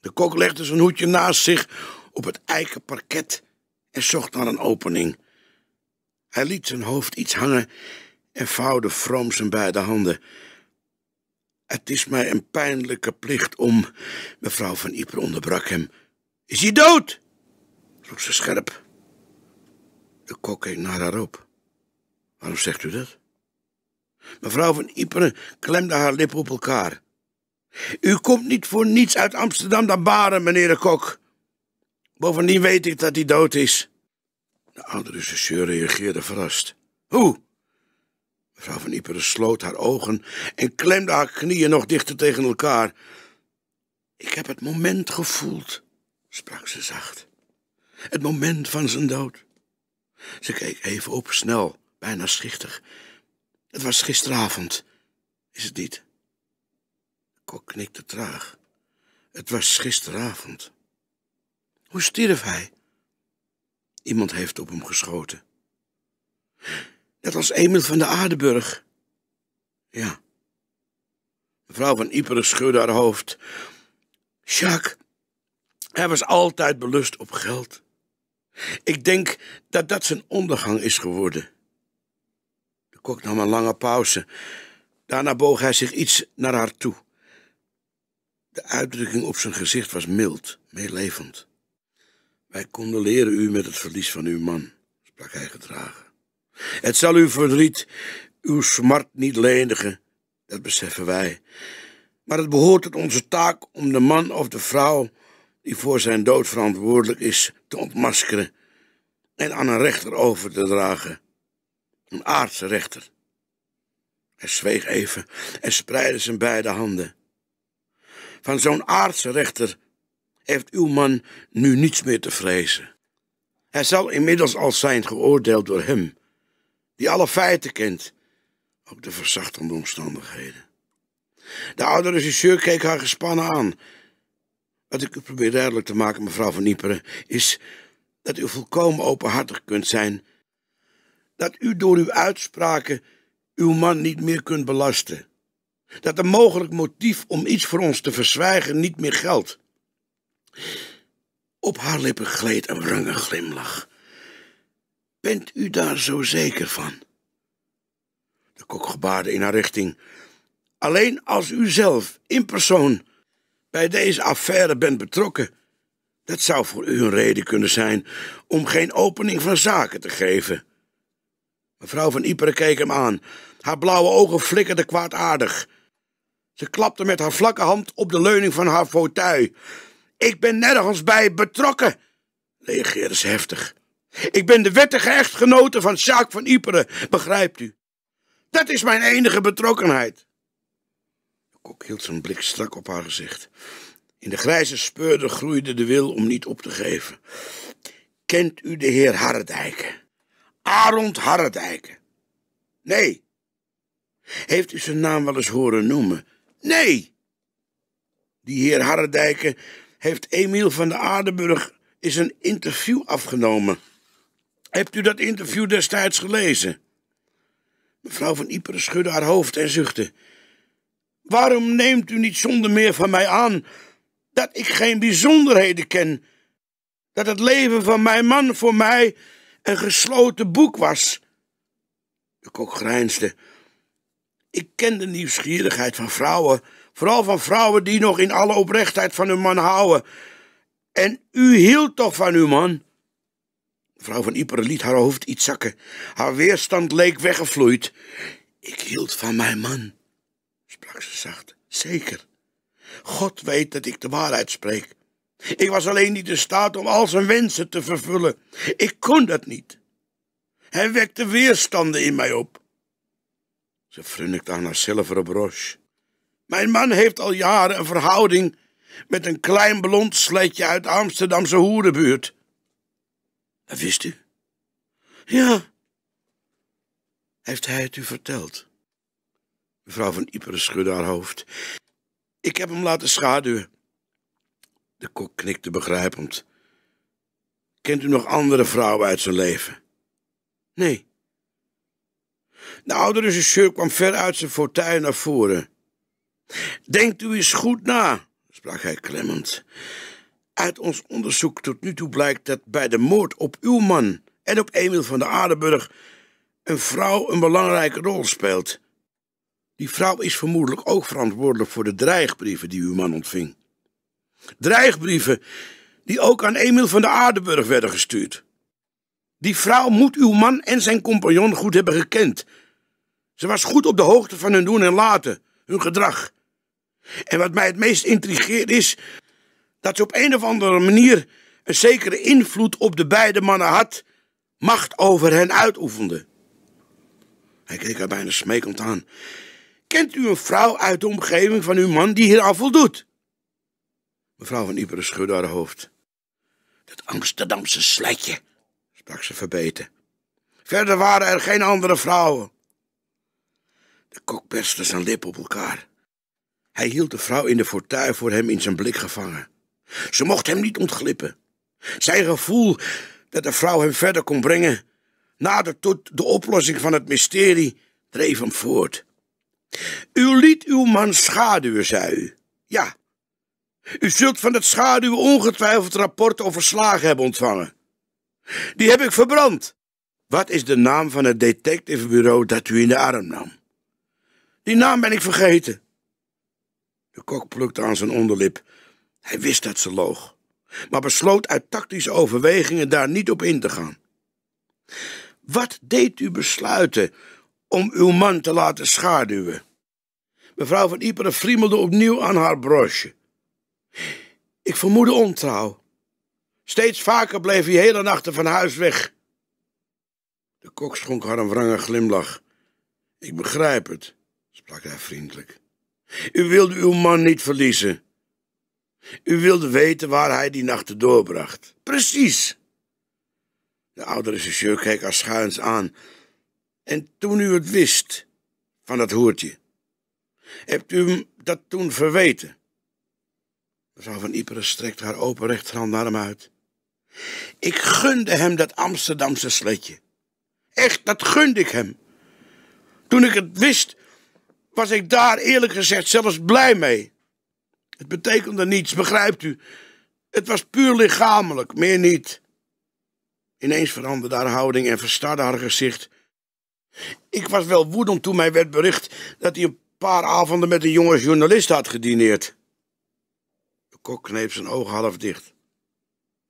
De kok legde zijn hoedje naast zich op het eiken parket en zocht naar een opening. Hij liet zijn hoofd iets hangen en vouwde vroom zijn beide handen. Het is mij een pijnlijke plicht om... Mevrouw van Ieper onderbrak hem. Is hij dood? Vroeg ze scherp. De kok keek naar haar op. Waarom zegt u dat? Mevrouw van Iper klemde haar lippen op elkaar. U komt niet voor niets uit Amsterdam dan Baren, meneer de kok. Bovendien weet ik dat hij dood is. De oude rechercheur reageerde verrast. Hoe? Mevrouw van Ieperen sloot haar ogen en klemde haar knieën nog dichter tegen elkaar. Ik heb het moment gevoeld, sprak ze zacht. Het moment van zijn dood. Ze keek even op, snel, bijna schichtig. Het was gisteravond, is het niet? Kok knikte traag. Het was gisteravond. Hoe stierf hij? Iemand heeft op hem geschoten. Net als Emil van de Aardenburg. Ja. Mevrouw van Ieperen schudde haar hoofd. Jacques, hij was altijd belust op geld. Ik denk dat dat zijn ondergang is geworden. De kok nam een lange pauze. Daarna boog hij zich iets naar haar toe. De uitdrukking op zijn gezicht was mild, meelevend. Wij condoleren u met het verlies van uw man, sprak hij gedragen. Het zal uw verdriet, uw smart niet lenigen, dat beseffen wij. Maar het behoort tot onze taak om de man of de vrouw die voor zijn dood verantwoordelijk is te ontmaskeren en aan een rechter over te dragen. Een aardse rechter. Hij zweeg even en spreidde zijn beide handen. Van zo'n aardse rechter heeft uw man nu niets meer te vrezen. Hij zal inmiddels al zijn geoordeeld door hem die alle feiten kent, ook de verzachtende omstandigheden. De oude regisseur keek haar gespannen aan. Wat ik u probeer duidelijk te maken, mevrouw Van Nieperen, is dat u volkomen openhartig kunt zijn. Dat u door uw uitspraken uw man niet meer kunt belasten. Dat een mogelijk motief om iets voor ons te verzwijgen niet meer geldt. Op haar lippen gleed een wrange glimlach. Bent u daar zo zeker van? De kok gebaarde in haar richting. Alleen als u zelf, in persoon, bij deze affaire bent betrokken, dat zou voor u een reden kunnen zijn om geen opening van zaken te geven. Mevrouw van Ieperen keek hem aan. Haar blauwe ogen flikkerden kwaadaardig. Ze klapte met haar vlakke hand op de leuning van haar fauteuil. Ik ben nergens bij betrokken, reageerde ze heftig. Ik ben de wettige echtgenote van Sjaak van Ieperen, begrijpt u? Dat is mijn enige betrokkenheid. De kok hield zijn blik strak op haar gezicht. In de grijze speurder groeide de wil om niet op te geven. Kent u de heer Harredijken? Arond Harredijken? Nee. Heeft u zijn naam wel eens horen noemen? Nee. Die heer Harredijken heeft Emiel van de Aardenburg is een interview afgenomen. Hebt u dat interview destijds gelezen? Mevrouw van Iper schudde haar hoofd en zuchtte. Waarom neemt u niet zonder meer van mij aan dat ik geen bijzonderheden ken? Dat het leven van mijn man voor mij een gesloten boek was? De kok grijnsde. Ik ken de nieuwsgierigheid van vrouwen, vooral van vrouwen die nog in alle oprechtheid van hun man houden. En u hield toch van uw man? Vrouw van Iper liet haar hoofd iets zakken. Haar weerstand leek weggevloeid. Ik hield van mijn man, sprak ze zacht. Zeker. God weet dat ik de waarheid spreek. Ik was alleen niet in staat om al zijn wensen te vervullen. Ik kon dat niet. Hij wekte weerstanden in mij op. Ze frunnikte aan haar zilveren broche. Mijn man heeft al jaren een verhouding met een klein blond sletje uit Amsterdamse hoerenbuurt wist u? Ja. Heeft hij het u verteld? Mevrouw van Ieperen schudde haar hoofd. Ik heb hem laten schaduwen. De kok knikte begrijpend. Kent u nog andere vrouwen uit zijn leven? Nee. De oude regisseur kwam ver uit zijn fortuin naar voren. Denkt u eens goed na, sprak hij klemmend. Uit ons onderzoek tot nu toe blijkt dat bij de moord op uw man en op Emil van der Aardenburg een vrouw een belangrijke rol speelt. Die vrouw is vermoedelijk ook verantwoordelijk voor de dreigbrieven die uw man ontving. Dreigbrieven die ook aan Emil van der Aardenburg werden gestuurd. Die vrouw moet uw man en zijn compagnon goed hebben gekend. Ze was goed op de hoogte van hun doen en laten, hun gedrag. En wat mij het meest intrigeert is dat ze op een of andere manier een zekere invloed op de beide mannen had, macht over hen uitoefende. Hij keek haar bijna smekend aan. Kent u een vrouw uit de omgeving van uw man die hier voldoet? Mevrouw van Ieperen schudde haar hoofd. Dat Amsterdamse slijtje, sprak ze verbeten. Verder waren er geen andere vrouwen. De kok perste zijn lip op elkaar. Hij hield de vrouw in de fortuin voor hem in zijn blik gevangen. Ze mocht hem niet ontglippen. Zijn gevoel dat de vrouw hem verder kon brengen, nader tot de oplossing van het mysterie, dreef hem voort. U liet uw man schaduwen, zei u. Ja. U zult van dat schaduwen ongetwijfeld rapport over slagen hebben ontvangen. Die heb ik verbrand. Wat is de naam van het detectivebureau dat u in de arm nam? Die naam ben ik vergeten. De kok plukte aan zijn onderlip hij wist dat ze loog, maar besloot uit tactische overwegingen daar niet op in te gaan. Wat deed u besluiten om uw man te laten schaduwen? Mevrouw van Ieperen friemelde opnieuw aan haar broosje. Ik vermoedde ontrouw. Steeds vaker bleef hij hele nachten van huis weg. De kok schonk haar een wrange glimlach. Ik begrijp het, sprak hij vriendelijk. U wilde uw man niet verliezen. U wilde weten waar hij die nachten doorbracht. Precies. De oude regisseur keek haar schuins aan. En toen u het wist van dat hoertje, hebt u hem dat toen verweten? Mevrouw van Iperen strekte haar open rechterhand naar hem uit. Ik gunde hem dat Amsterdamse sletje. Echt, dat gunde ik hem. Toen ik het wist, was ik daar eerlijk gezegd zelfs blij mee. Het betekende niets, begrijpt u? Het was puur lichamelijk, meer niet. Ineens veranderde haar houding en verstarde haar gezicht. Ik was wel woedend toen mij werd bericht dat hij een paar avonden met een jonge journalist had gedineerd. De kok kneep zijn ogen half dicht.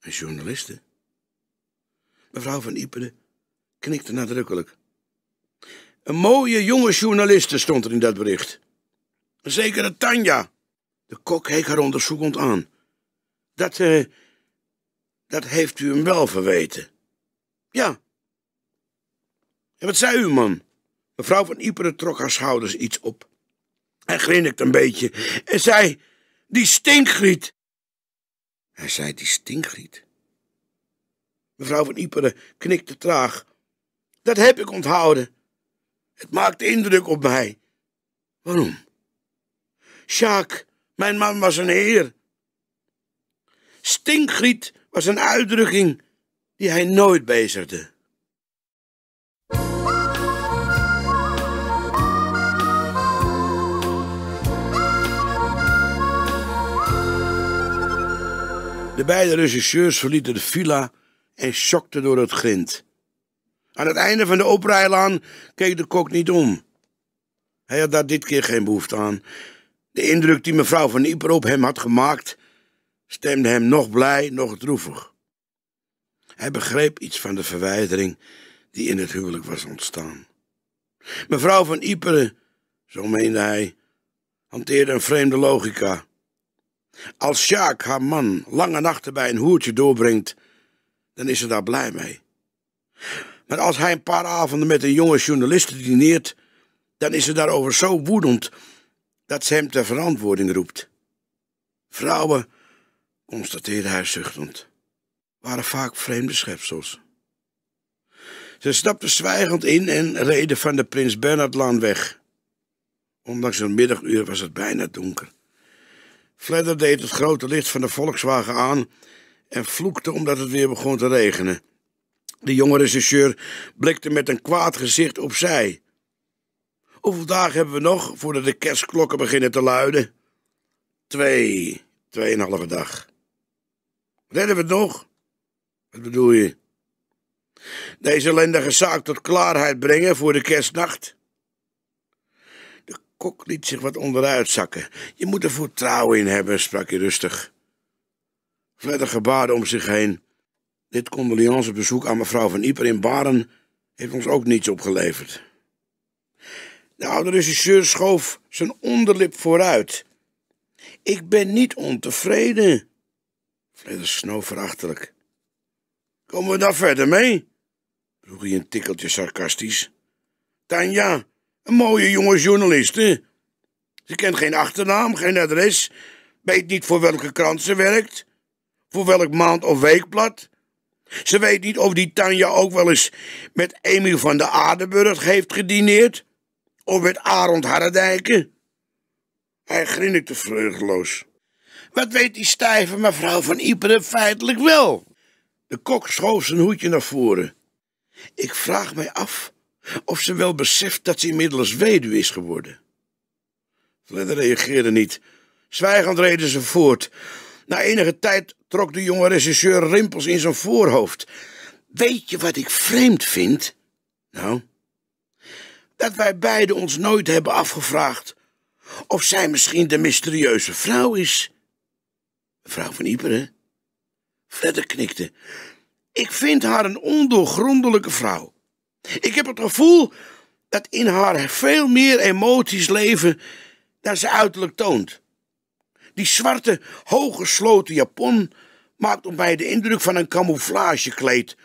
Een journaliste? Mevrouw van Ieperen knikte nadrukkelijk. Een mooie jonge journaliste stond er in dat bericht. Zeker Tanja. De kok keek haar onderzoekend aan. Dat, eh, dat heeft u hem wel verweten. Ja. En wat zei u, man? Mevrouw van Ieperen trok haar schouders iets op. Hij grinnikte een beetje en zei, die stinkgriet. Hij zei, die stinkgriet. Mevrouw van Ieperen knikte traag. Dat heb ik onthouden. Het maakte indruk op mij. Waarom? Sjaak mijn man was een heer. Stinkgriet was een uitdrukking die hij nooit bezigde. De beide regisseurs verlieten de villa en schokten door het grind. Aan het einde van de oprijlaan keek de kok niet om. Hij had daar dit keer geen behoefte aan. De indruk die mevrouw van Ieper op hem had gemaakt, stemde hem nog blij, nog droevig. Hij begreep iets van de verwijdering die in het huwelijk was ontstaan. Mevrouw van Iper, zo meende hij, hanteerde een vreemde logica. Als Sjaak haar man lange nachten bij een hoertje doorbrengt, dan is ze daar blij mee. Maar als hij een paar avonden met een jonge journalist dineert, dan is ze daarover zo woedend dat ze hem ter verantwoording roept. Vrouwen, constateerde hij zuchtend, waren vaak vreemde schepsels. Ze stapten zwijgend in en reden van de Prins Bernhardlaan weg. Ondanks het middaguur was het bijna donker. Fledder deed het grote licht van de Volkswagen aan en vloekte omdat het weer begon te regenen. De jonge rechercheur blikte met een kwaad gezicht opzij. Hoeveel dagen hebben we nog voordat de kerstklokken beginnen te luiden? Twee, tweeënhalve dag. Redden we het nog? Wat bedoel je? Deze ellendige zaak tot klaarheid brengen voor de kerstnacht? De kok liet zich wat onderuit zakken. Je moet er vertrouwen in hebben, sprak hij rustig. Verder gebaarde om zich heen. Dit bezoek aan mevrouw van Ieper in Baren heeft ons ook niets opgeleverd. Nou, de oude regisseur schoof zijn onderlip vooruit. Ik ben niet ontevreden. Fredder snoof verachtelijk. Komen we daar verder mee? vroeg hij een tikkeltje sarcastisch. Tanja, een mooie jonge journaliste. Ze kent geen achternaam, geen adres, weet niet voor welke krant ze werkt, voor welk maand- of weekblad. Ze weet niet of die Tanja ook wel eens met Emiel van de Aardenburg heeft gedineerd. Of met Arend Harredijken? Hij grinnikte vreugdeloos. Wat weet die stijve mevrouw van Iperen feitelijk wel? De kok schoof zijn hoedje naar voren. Ik vraag mij af of ze wel beseft dat ze inmiddels weduwe is geworden. Fledder reageerde niet. Zwijgend reden ze voort. Na enige tijd trok de jonge regisseur rimpels in zijn voorhoofd. Weet je wat ik vreemd vind? Nou? dat wij beiden ons nooit hebben afgevraagd of zij misschien de mysterieuze vrouw is. Mevrouw van Ieperen? Fredder knikte. Ik vind haar een ondoorgrondelijke vrouw. Ik heb het gevoel dat in haar veel meer emoties leven dan ze uiterlijk toont. Die zwarte, hooggesloten japon maakt op mij de indruk van een camouflagekleed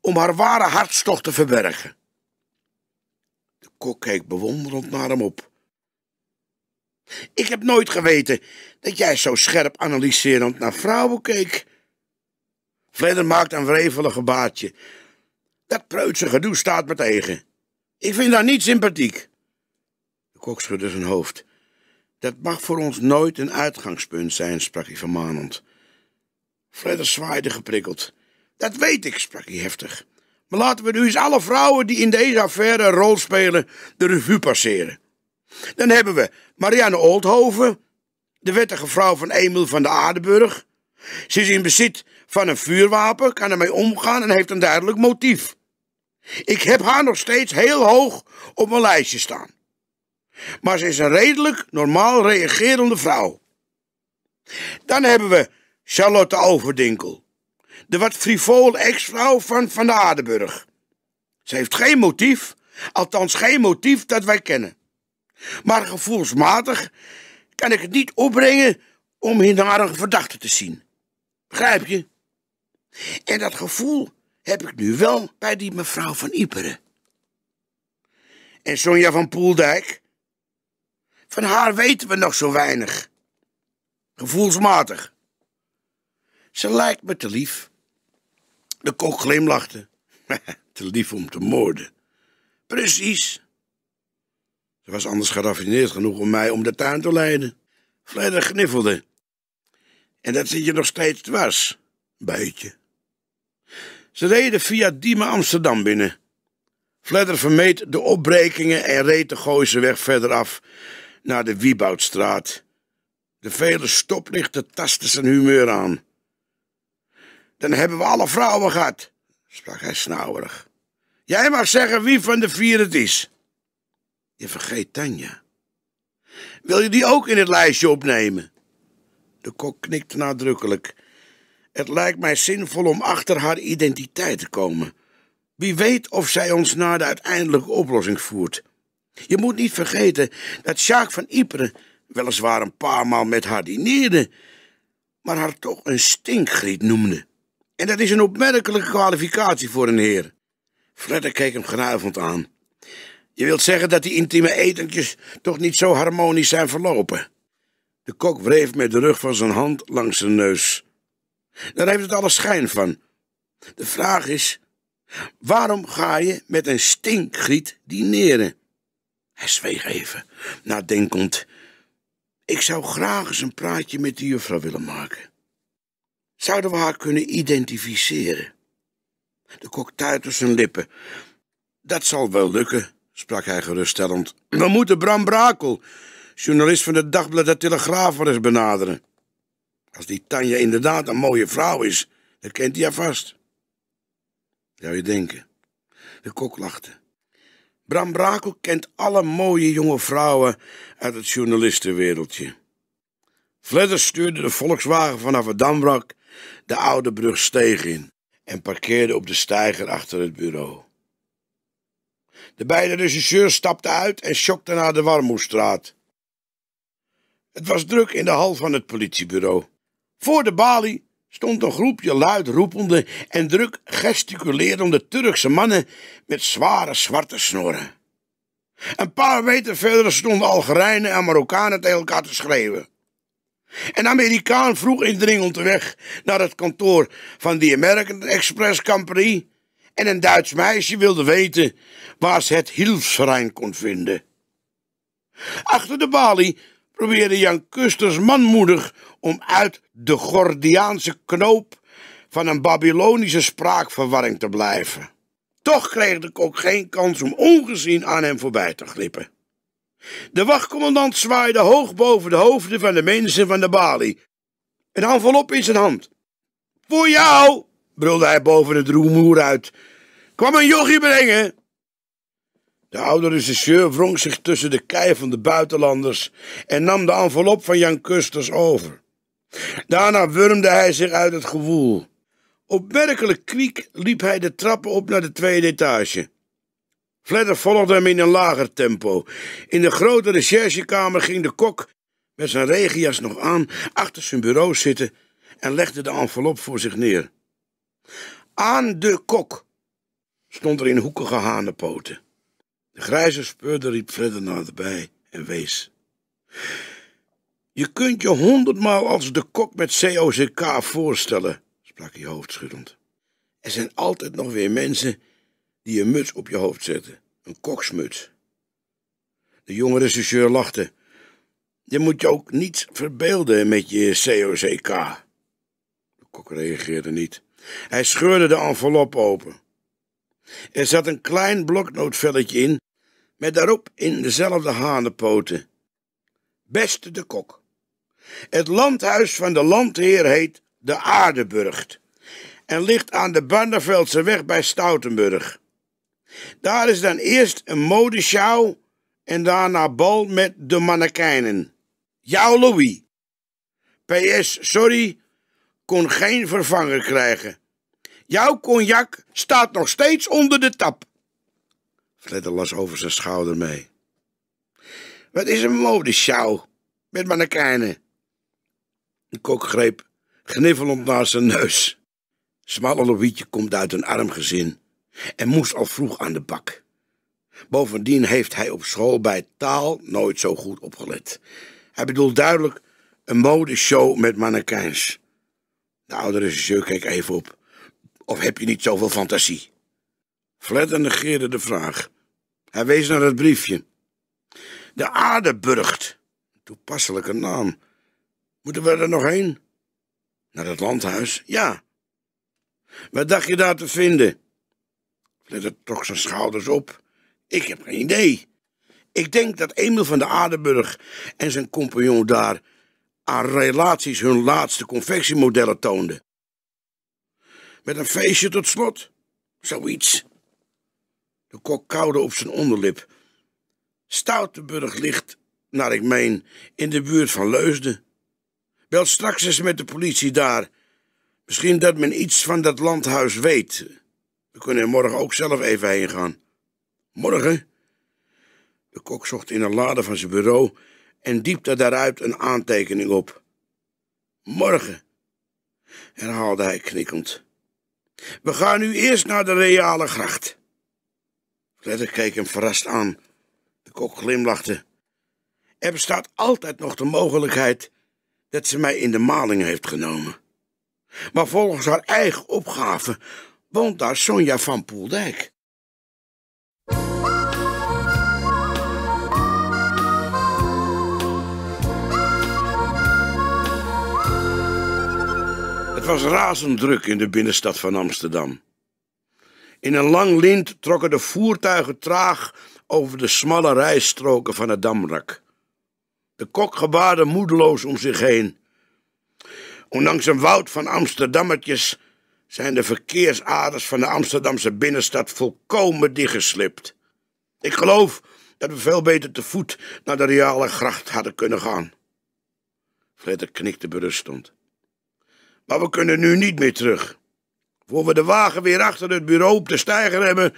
om haar ware hartstocht te verbergen. Kok keek bewonderend naar hem op. Ik heb nooit geweten dat jij zo scherp analyserend naar vrouwen keek. Verder maakt een wrevelig gebaartje. Dat preutse gedoe staat me tegen. Ik vind dat niet sympathiek. De kok schudde zijn hoofd. Dat mag voor ons nooit een uitgangspunt zijn, sprak hij vermanend. Fredder zwaaide geprikkeld. Dat weet ik, sprak hij heftig. Maar laten we nu eens alle vrouwen die in deze affaire een rol spelen de revue passeren. Dan hebben we Marianne Oldhoven, de wettige vrouw van Emil van de Aardenburg. Ze is in bezit van een vuurwapen, kan ermee omgaan en heeft een duidelijk motief. Ik heb haar nog steeds heel hoog op mijn lijstje staan. Maar ze is een redelijk normaal reagerende vrouw. Dan hebben we Charlotte Overdinkel de wat frivole ex-vrouw van Van de Aardenburg. Ze heeft geen motief, althans geen motief dat wij kennen. Maar gevoelsmatig kan ik het niet opbrengen om in haar een verdachte te zien. Begrijp je? En dat gevoel heb ik nu wel bij die mevrouw van Iperen. En Sonja van Poeldijk? Van haar weten we nog zo weinig. Gevoelsmatig. Ze lijkt me te lief. De kok glimlachte. te lief om te moorden. Precies. Ze was anders geraffineerd genoeg om mij om de tuin te leiden. Fledder gniffelde. En dat zit je nog steeds dwars, buitje. Ze reden via Diemen Amsterdam binnen. Fledder vermeed de opbrekingen en reed de Gooise weg verder af naar de Wieboudstraat. De vele stoplichten tasten zijn humeur aan. Dan hebben we alle vrouwen gehad, sprak hij snauwerig. Jij mag zeggen wie van de vier het is. Je vergeet Tanja. Wil je die ook in het lijstje opnemen? De kok knikte nadrukkelijk. Het lijkt mij zinvol om achter haar identiteit te komen. Wie weet of zij ons naar de uiteindelijke oplossing voert. Je moet niet vergeten dat Sjaak van Ypres weliswaar een paar maal met haar dineerde, maar haar toch een stinkgriet noemde. En dat is een opmerkelijke kwalificatie voor een heer. Fredder keek hem genuivend aan. Je wilt zeggen dat die intieme etentjes toch niet zo harmonisch zijn verlopen? De kok wreef met de rug van zijn hand langs zijn neus. Daar heeft het alle schijn van. De vraag is, waarom ga je met een stinkgriet dineren? Hij zweeg even, nadenkend. Ik zou graag eens een praatje met de juffrouw willen maken zouden we haar kunnen identificeren. De kok tuitte zijn lippen. Dat zal wel lukken, sprak hij geruststellend. We moeten Bram Brakel, journalist van het dagblad De Telegraaf, wel eens benaderen. Als die Tanja inderdaad een mooie vrouw is, dan kent hij haar vast. Zou je denken. De kok lachte. Bram Brakel kent alle mooie jonge vrouwen uit het journalistenwereldje. Fledder stuurde de Volkswagen vanaf het Damrak de oude brug steeg in en parkeerde op de steiger achter het bureau. De beide regisseurs stapten uit en schokten naar de Warmoestraat. Het was druk in de hal van het politiebureau. Voor de balie stond een groepje luid roepende en druk gesticulerende Turkse mannen met zware zwarte snoren. Een paar meter verder stonden Algerijnen en Marokkanen tegen elkaar te schreeuwen. Een Amerikaan vroeg indringend weg naar het kantoor van de American Express Company en een Duits meisje wilde weten waar ze het Hilfsrein kon vinden. Achter de balie probeerde Jan Kusters manmoedig om uit de Gordiaanse knoop van een Babylonische spraakverwarring te blijven. Toch kreeg de kok geen kans om ongezien aan hem voorbij te glippen. De wachtcommandant zwaaide hoog boven de hoofden van de mensen van de balie. Een envelop in zijn hand. Voor jou, brulde hij boven het roemoer uit. Kom een jochie brengen. De oude regisseur wrong zich tussen de kei van de buitenlanders en nam de envelop van Jan Kusters over. Daarna wurmde hij zich uit het gewoel. Op kriek liep hij de trappen op naar de tweede etage. Fledder volgde hem in een lager tempo. In de grote recherchekamer ging de kok met zijn regenjas nog aan achter zijn bureau zitten en legde de envelop voor zich neer. Aan de kok stond er in hoekige hanenpoten. De grijze speurder riep Fledder naderbij en wees. Je kunt je honderdmaal als de kok met COCK voorstellen, sprak hij hoofdschuddend. Er zijn altijd nog weer mensen die een muts op je hoofd zette, een koksmuts. De jonge regisseur lachte. Je moet je ook niets verbeelden met je COCK. De kok reageerde niet. Hij scheurde de envelop open. Er zat een klein bloknotvelletje in, met daarop in dezelfde hanenpoten. Beste de kok, het landhuis van de landheer heet de Aardeburgt en ligt aan de Barneveldse weg bij Stoutenburg. Daar is dan eerst een modeshow en daarna bal met de mannekijnen. Jouw Louis. PS, sorry, kon geen vervanger krijgen. Jouw cognac staat nog steeds onder de tap. Fletter las over zijn schouder mee. Wat is een modeshow met mannequinen? De kok greep gniffelend naar zijn neus. Smalle Louisje komt uit een arm gezin en moest al vroeg aan de bak. Bovendien heeft hij op school bij taal nooit zo goed opgelet. Hij bedoelt duidelijk een modeshow met mannequins. De oude regisseur keek even op. Of heb je niet zoveel fantasie? Fletter negeerde de vraag. Hij wees naar het briefje. De Aardeburgt. Toepasselijke naam. Moeten we er nog heen? Naar het landhuis? Ja. Wat dacht je daar te vinden? het trok zijn schouders op. Ik heb geen idee. Ik denk dat Emil van de Aardenburg en zijn compagnon daar aan relaties hun laatste confectiemodellen toonden. Met een feestje tot slot. Zoiets. De kok koude op zijn onderlip. Stoutenburg ligt, naar ik meen, in de buurt van Leusden. Bel straks eens met de politie daar. Misschien dat men iets van dat landhuis weet. We kunnen er morgen ook zelf even heen gaan. Morgen? De kok zocht in een lade van zijn bureau en diepte daaruit een aantekening op. Morgen, herhaalde hij knikkend. We gaan nu eerst naar de reale gracht. Fredder keek hem verrast aan. De kok glimlachte. Er bestaat altijd nog de mogelijkheid dat ze mij in de maling heeft genomen. Maar volgens haar eigen opgave woont daar Sonja van Poeldijk. Het was razend druk in de binnenstad van Amsterdam. In een lang lint trokken de voertuigen traag over de smalle rijstroken van het Damrak. De kok gebaarde moedeloos om zich heen. Ondanks een woud van Amsterdammetjes zijn de verkeersaders van de Amsterdamse binnenstad volkomen dichtgeslipt. Ik geloof dat we veel beter te voet naar de reale gracht hadden kunnen gaan. Fletter knikte berustend. Maar we kunnen nu niet meer terug. Voor we de wagen weer achter het bureau op de steiger hebben,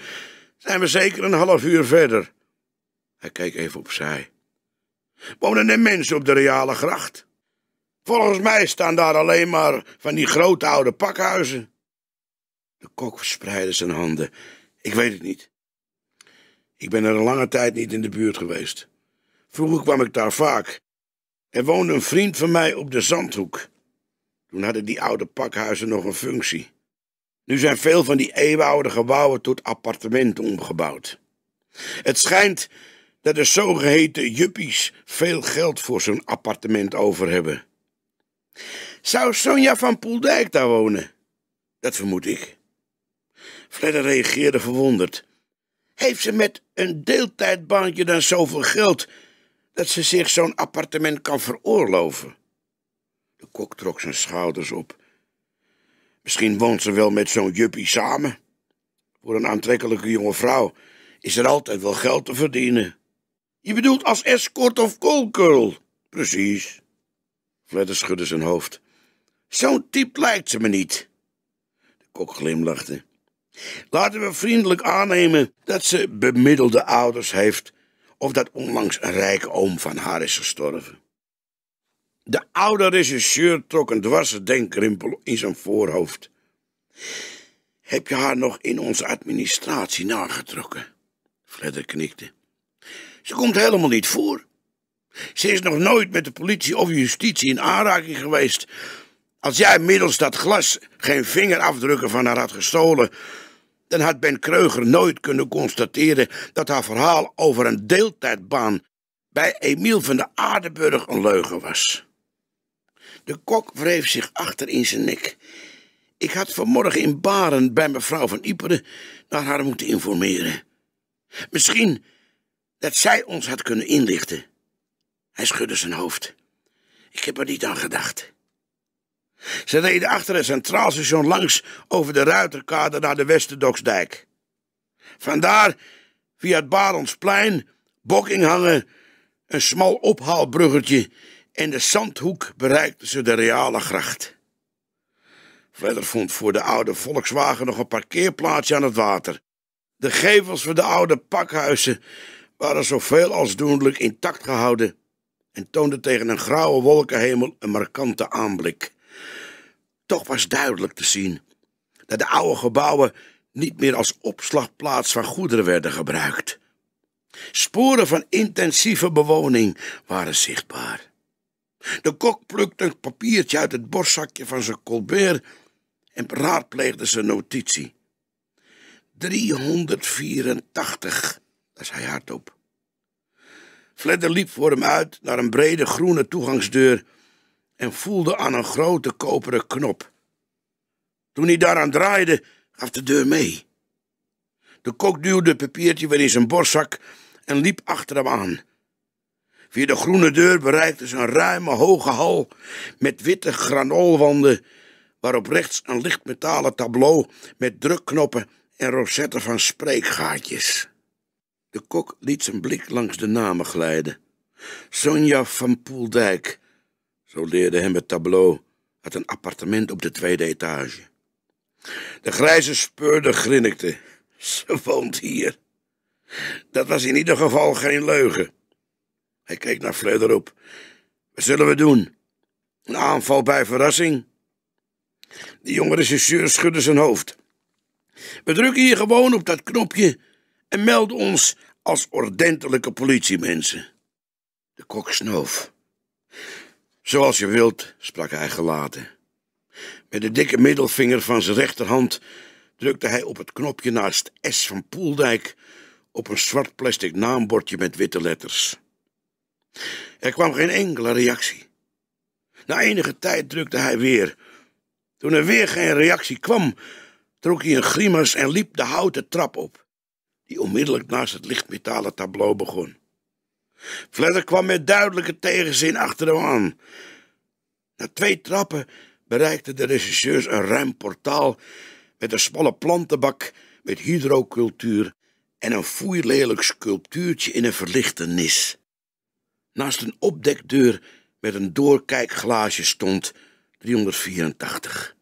zijn we zeker een half uur verder. Hij keek even opzij. Wonen er mensen op de reale gracht? Volgens mij staan daar alleen maar van die grote oude pakhuizen. De kok verspreidde zijn handen. Ik weet het niet. Ik ben er een lange tijd niet in de buurt geweest. Vroeger kwam ik daar vaak. Er woonde een vriend van mij op de Zandhoek. Toen hadden die oude pakhuizen nog een functie. Nu zijn veel van die eeuwenoude gebouwen tot appartementen omgebouwd. Het schijnt dat de zogeheten juppies veel geld voor zo'n appartement over hebben. Zou Sonja van Poeldijk daar wonen? Dat vermoed ik. Fledder reageerde verwonderd. Heeft ze met een deeltijdbaantje dan zoveel geld dat ze zich zo'n appartement kan veroorloven? De kok trok zijn schouders op. Misschien woont ze wel met zo'n juppie samen. Voor een aantrekkelijke jonge vrouw is er altijd wel geld te verdienen. Je bedoelt als escort of callgirl? Precies. Fledder schudde zijn hoofd. Zo'n type lijkt ze me niet. De kok glimlachte. Laten we vriendelijk aannemen dat ze bemiddelde ouders heeft of dat onlangs een rijke oom van haar is gestorven. De oude regisseur trok een dwarse denkrimpel in zijn voorhoofd. Heb je haar nog in onze administratie nagetrokken? Fledder knikte. Ze komt helemaal niet voor. Ze is nog nooit met de politie of justitie in aanraking geweest. Als jij middels dat glas geen vingerafdrukken van haar had gestolen, dan had Ben Kreuger nooit kunnen constateren dat haar verhaal over een deeltijdbaan bij Emiel van de Aardenburg een leugen was. De kok wreef zich achter in zijn nek. Ik had vanmorgen in Baren bij mevrouw van Ieperen naar haar moeten informeren. Misschien dat zij ons had kunnen inlichten. Hij schudde zijn hoofd. Ik heb er niet aan gedacht. Ze reden achter het centraal station langs over de Ruiterkade naar de Westerdoksdijk. Vandaar via het Baronsplein, Bokkinghangen, een smal ophaalbruggetje en de Zandhoek bereikten ze de reale gracht. Verder vond voor de oude Volkswagen nog een parkeerplaatsje aan het water. De gevels van de oude pakhuizen waren zoveel als doenlijk intact gehouden en toonden tegen een grauwe wolkenhemel een markante aanblik. Toch was duidelijk te zien dat de oude gebouwen niet meer als opslagplaats van goederen werden gebruikt. Sporen van intensieve bewoning waren zichtbaar. De kok plukte een papiertje uit het borstzakje van zijn colbert en raadpleegde zijn notitie. 384, zei hij hardop. Fledder liep voor hem uit naar een brede groene toegangsdeur en voelde aan een grote koperen knop. Toen hij daaraan draaide, gaf de deur mee. De kok duwde het papiertje weer in zijn borstzak en liep achter hem aan. Via de groene deur bereikte ze een ruime, hoge hal met witte granoolwanden, waarop rechts een lichtmetalen tableau met drukknoppen en rosetten van spreekgaatjes. De kok liet zijn blik langs de namen glijden. Sonja van Poeldijk, zo leerde hem het tableau uit een appartement op de tweede etage. De grijze speurder grinnikte. Ze woont hier. Dat was in ieder geval geen leugen. Hij keek naar Fleur op. Wat zullen we doen? Een aanval bij verrassing? De jonge regisseur schudde zijn hoofd. We drukken hier gewoon op dat knopje en melden ons als ordentelijke politiemensen. De kok snoof. Zoals je wilt, sprak hij gelaten. Met de dikke middelvinger van zijn rechterhand drukte hij op het knopje naast S van Poeldijk op een zwart plastic naambordje met witte letters. Er kwam geen enkele reactie. Na enige tijd drukte hij weer. Toen er weer geen reactie kwam, trok hij een grimas en liep de houten trap op, die onmiddellijk naast het lichtmetalen tableau begon. Fledder kwam met duidelijke tegenzin achter hem aan. Na twee trappen bereikten de regisseurs een ruim portaal met een smalle plantenbak met hydrocultuur en een foeilelijk sculptuurtje in een verlichte nis. Naast een opdekdeur met een doorkijkglaasje stond 384.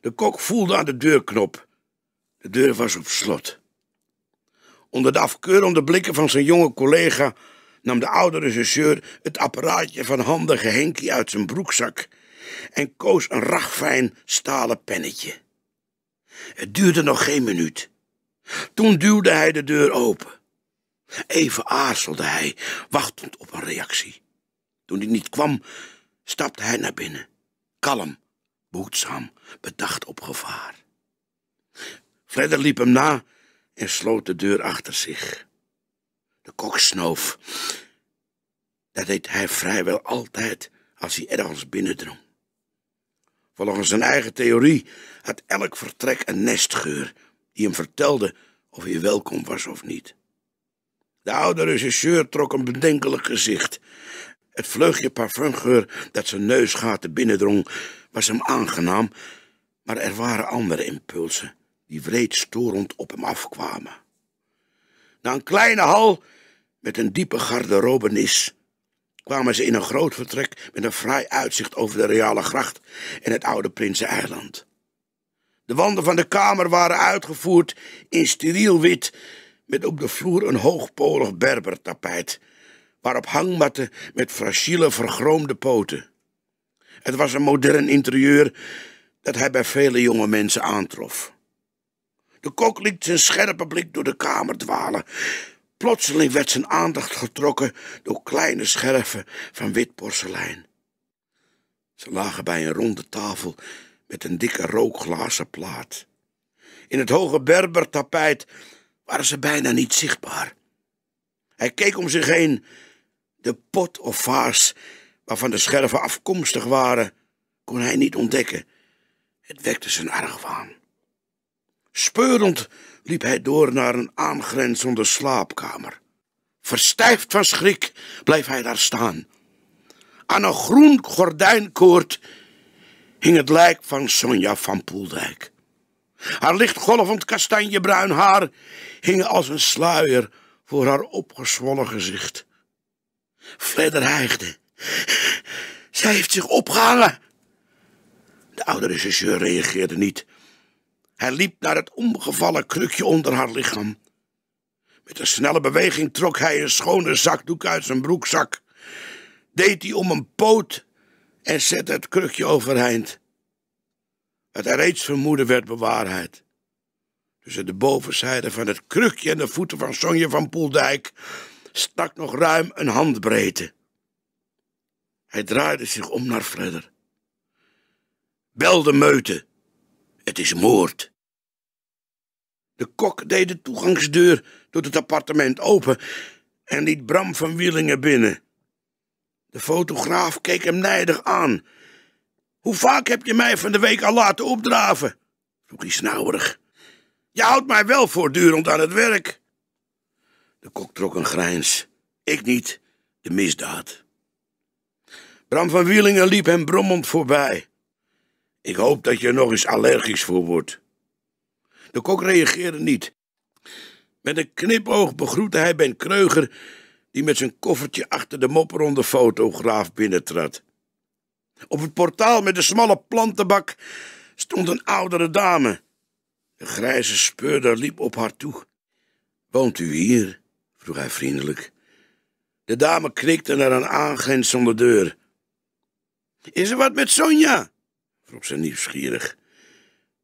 De kok voelde aan de deurknop. De deur was op slot. Onder de afkeurende blikken van zijn jonge collega nam de oude regisseur het apparaatje van handige Henkie uit zijn broekzak en koos een ragfijn stalen pennetje. Het duurde nog geen minuut. Toen duwde hij de deur open. Even aarzelde hij, wachtend op een reactie. Toen die niet kwam, stapte hij naar binnen. Kalm, behoedzaam, bedacht op gevaar. Fredder liep hem na en sloot de deur achter zich. De kok snoof. Dat deed hij vrijwel altijd als hij ergens binnendrong. Volgens zijn eigen theorie had elk vertrek een nestgeur die hem vertelde of hij welkom was of niet. De oude regisseur trok een bedenkelijk gezicht. Het vleugje parfumgeur dat zijn neusgaten binnendrong was hem aangenaam, maar er waren andere impulsen die storend op hem afkwamen. Na een kleine hal met een diepe garderobenis kwamen ze in een groot vertrek met een fraai uitzicht over de reale gracht en het oude Prinseneiland. De wanden van de kamer waren uitgevoerd in steriel wit, met op de vloer een hoogpolig berbertapijt, waarop hangmatten met fragiele, vergroomde poten. Het was een modern interieur dat hij bij vele jonge mensen aantrof. De kok liet zijn scherpe blik door de kamer dwalen. Plotseling werd zijn aandacht getrokken door kleine scherven van wit porselein. Ze lagen bij een ronde tafel met een dikke rookglazen plaat. In het hoge berbertapijt waren ze bijna niet zichtbaar. Hij keek om zich heen. De pot of vaas waarvan de scherven afkomstig waren, kon hij niet ontdekken. Het wekte zijn argwaan. Speurend liep hij door naar een aangrenzende slaapkamer. Verstijfd van schrik bleef hij daar staan. Aan een groen gordijnkoord hing het lijk van Sonja van Poeldijk. Haar lichtgolvend kastanjebruin haar hing als een sluier voor haar opgezwollen gezicht. Verder hijgde. Zij heeft zich opgehangen. De oude regisseur reageerde niet. Hij liep naar het omgevallen krukje onder haar lichaam. Met een snelle beweging trok hij een schone zakdoek uit zijn broekzak, deed die om een poot en zette het krukje overeind. Het hij reeds vermoeden werd bewaarheid. Tussen de bovenzijde van het krukje en de voeten van Sonje van Poeldijk stak nog ruim een handbreedte. Hij draaide zich om naar Fredder. Bel de meute, het is moord. De kok deed de toegangsdeur tot het appartement open en liet Bram van Wielingen binnen. De fotograaf keek hem nijdig aan. Hoe vaak heb je mij van de week al laten opdraven? vroeg hij snauwerig. Je houdt mij wel voortdurend aan het werk. De kok trok een grijns. Ik niet, de misdaad. Bram van Wielingen liep hem brommend voorbij. Ik hoop dat je er nog eens allergisch voor wordt. De kok reageerde niet. Met een knipoog begroette hij Ben Kreuger, die met zijn koffertje achter de mopperonde fotograaf binnentrad. Op het portaal met de smalle plantenbak stond een oudere dame. De grijze speurder liep op haar toe. Woont u hier? vroeg hij vriendelijk. De dame knikte naar een aangrenzende deur. Is er wat met Sonja? vroeg ze nieuwsgierig.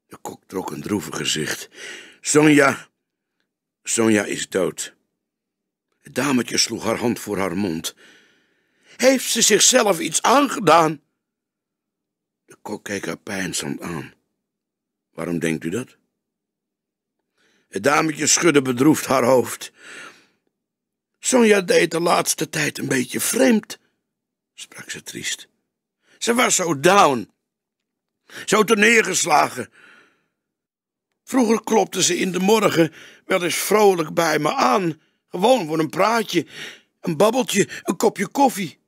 De kok trok een droevig gezicht. Sonja, Sonja is dood. Het dametje sloeg haar hand voor haar mond. Heeft ze zichzelf iets aangedaan? De kok keek haar pijnzand aan. Waarom denkt u dat? Het dametje schudde bedroefd haar hoofd. Sonja deed de laatste tijd een beetje vreemd, sprak ze triest. Ze was zo down, zo neergeslagen. Vroeger klopte ze in de morgen wel eens vrolijk bij me aan. Gewoon voor een praatje, een babbeltje, een kopje koffie.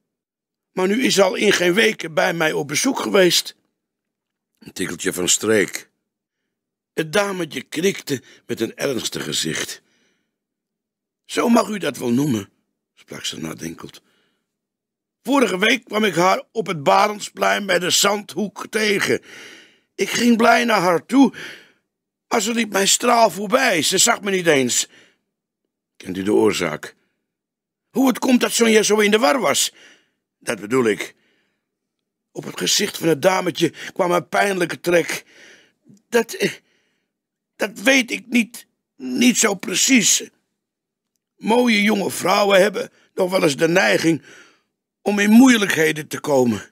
Maar nu is ze al in geen weken bij mij op bezoek geweest. Een tikkeltje van streek. Het dametje knikte met een ernstig gezicht. Zo mag u dat wel noemen, sprak ze nadenkend. Vorige week kwam ik haar op het Barendsplein bij de Zandhoek tegen. Ik ging blij naar haar toe maar ze liep mijn straal voorbij. Ze zag me niet eens. Kent u de oorzaak? Hoe het komt dat Sonja zo in de war was? Dat bedoel ik. Op het gezicht van het dametje kwam een pijnlijke trek. Dat... Eh, dat weet ik niet, niet zo precies. Mooie jonge vrouwen hebben nog wel eens de neiging om in moeilijkheden te komen.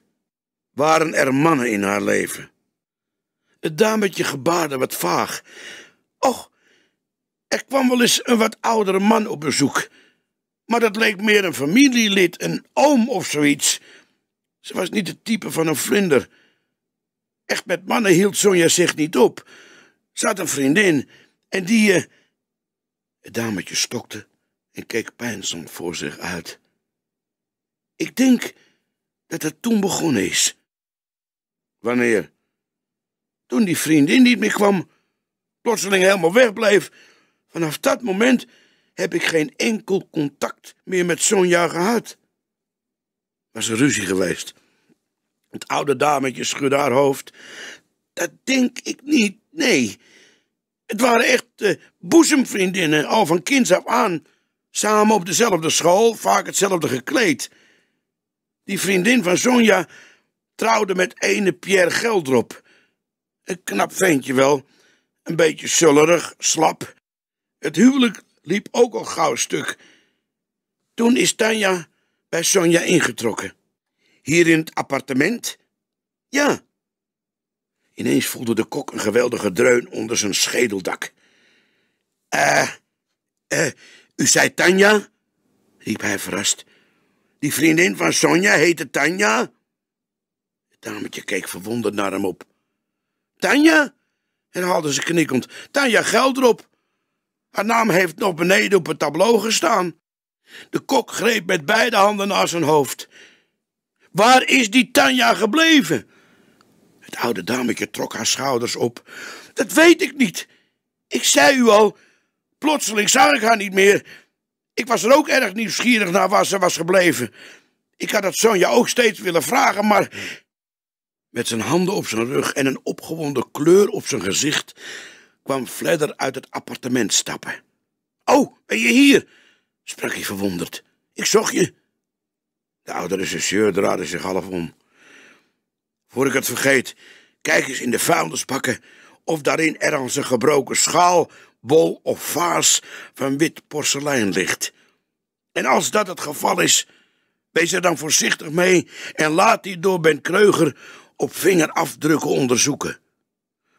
Waren er mannen in haar leven? Het dametje gebaarde wat vaag. Och, er kwam wel eens een wat oudere man op bezoek. Maar dat leek meer een familielid, een oom of zoiets. Ze was niet het type van een vlinder. Echt met mannen hield Sonja zich niet op. Ze had een vriendin en die... Eh... Het dametje stokte en keek pijnzond voor zich uit. Ik denk dat het toen begonnen is. Wanneer? Toen die vriendin niet meer kwam, plotseling helemaal wegbleef, vanaf dat moment heb ik geen enkel contact meer met Sonja gehad. Was een ruzie geweest. Het oude dametje schudde haar hoofd. Dat denk ik niet, nee. Het waren echt eh, boezemvriendinnen, al van kinds af aan. Samen op dezelfde school, vaak hetzelfde gekleed. Die vriendin van Sonja trouwde met ene Pierre Geldrop. Een knap ventje wel. Een beetje sullerig, slap. Het huwelijk liep ook al gauw stuk. Toen is Tanja bij Sonja ingetrokken. Hier in het appartement? Ja. Ineens voelde de kok een geweldige dreun onder zijn schedeldak. Eh, eh u zei Tanja? riep hij verrast. Die vriendin van Sonja heette Tanja? Het dametje keek verwonderd naar hem op. Tanja? herhaalde ze knikkend. Tanja erop. Haar naam heeft nog beneden op het tableau gestaan. De kok greep met beide handen naar zijn hoofd. Waar is die Tanja gebleven? Het oude dametje trok haar schouders op. Dat weet ik niet. Ik zei u al. Plotseling zag ik haar niet meer. Ik was er ook erg nieuwsgierig naar waar ze was gebleven. Ik had het Sonja ook steeds willen vragen, maar met zijn handen op zijn rug en een opgewonden kleur op zijn gezicht kwam Fledder uit het appartement stappen. Oh, ben je hier? sprak hij verwonderd. Ik zocht je. De oude rechercheur draaide zich half om. Voor ik het vergeet, kijk eens in de vuilnisbakken of daarin ergens een gebroken schaal, bol of vaas van wit porselein ligt. En als dat het geval is, wees er dan voorzichtig mee en laat die door Ben Kreuger op vingerafdrukken onderzoeken.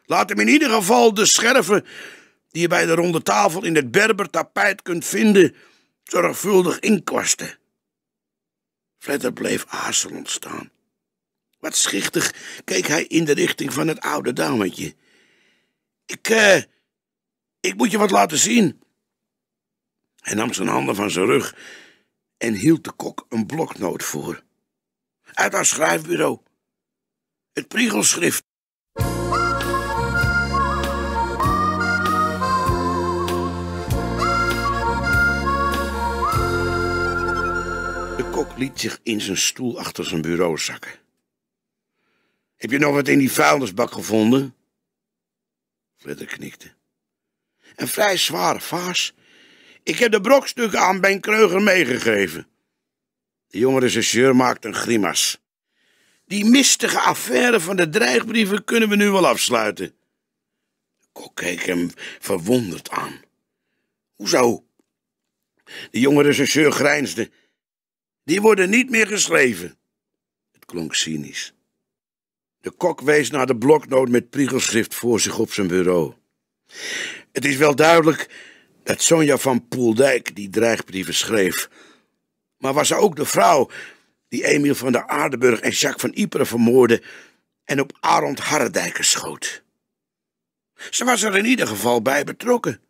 Laat hem in ieder geval de scherven die je bij de ronde tafel in het berber tapijt kunt vinden, zorgvuldig inkwasten. Fletter bleef aarzelend staan. Wat schichtig keek hij in de richting van het oude dametje. Ik, eh, ik moet je wat laten zien. Hij nam zijn handen van zijn rug en hield de kok een bloknoot voor. Uit haar schrijfbureau. Het priegelschrift. De kok liet zich in zijn stoel achter zijn bureau zakken. Heb je nog wat in die vuilnisbak gevonden? Flitter knikte. Een vrij zware vaas. Ik heb de brokstukken aan Ben Kreuger meegegeven. De jonge rechercheur maakte een grimas. Die mistige affaire van de dreigbrieven kunnen we nu wel afsluiten. De kok keek hem verwonderd aan. Hoezo? De jonge rechercheur grijnsde. Die worden niet meer geschreven. Het klonk cynisch. De kok wees naar de bloknoot met priegelschrift voor zich op zijn bureau. Het is wel duidelijk dat Sonja van Poeldijk die dreigbrieven schreef. Maar was ze ook de vrouw die Emiel van der Aardenburg en Jacques van Ypres vermoordde en op Arend Harredijker schoot. Ze was er in ieder geval bij betrokken.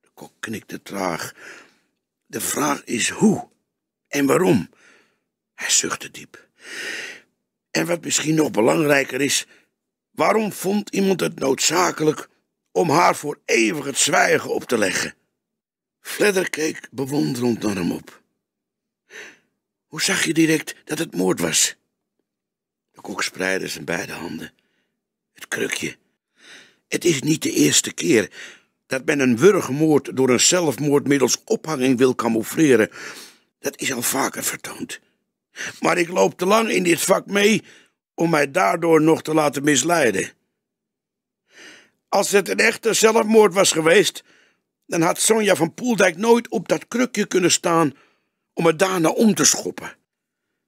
De kok knikte traag. De vraag is hoe en waarom. Hij zuchtte diep. En wat misschien nog belangrijker is, waarom vond iemand het noodzakelijk om haar voor eeuwig het zwijgen op te leggen? Fledder keek bewonderend naar hem op. Hoe zag je direct dat het moord was? De kok spreidde zijn beide handen. Het krukje. Het is niet de eerste keer dat men een wurgmoord door een zelfmoord middels ophanging wil camoufleren. Dat is al vaker vertoond. Maar ik loop te lang in dit vak mee om mij daardoor nog te laten misleiden. Als het een echte zelfmoord was geweest, dan had Sonja van Poeldijk nooit op dat krukje kunnen staan om het daarna om te schoppen.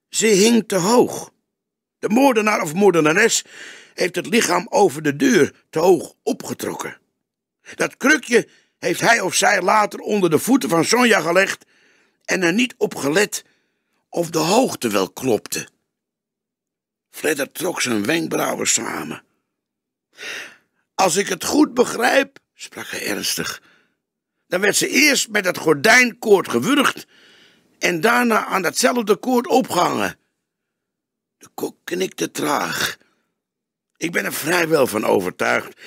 Ze hing te hoog. De moordenaar of moordenares heeft het lichaam over de deur te hoog opgetrokken. Dat krukje heeft hij of zij later onder de voeten van Sonja gelegd en er niet op gelet of de hoogte wel klopte. Fledder trok zijn wenkbrauwen samen. Als ik het goed begrijp, sprak hij ernstig, dan werd ze eerst met het gordijnkoord gewurgd en daarna aan datzelfde koord opgehangen. De kok knikte traag. Ik ben er vrijwel van overtuigd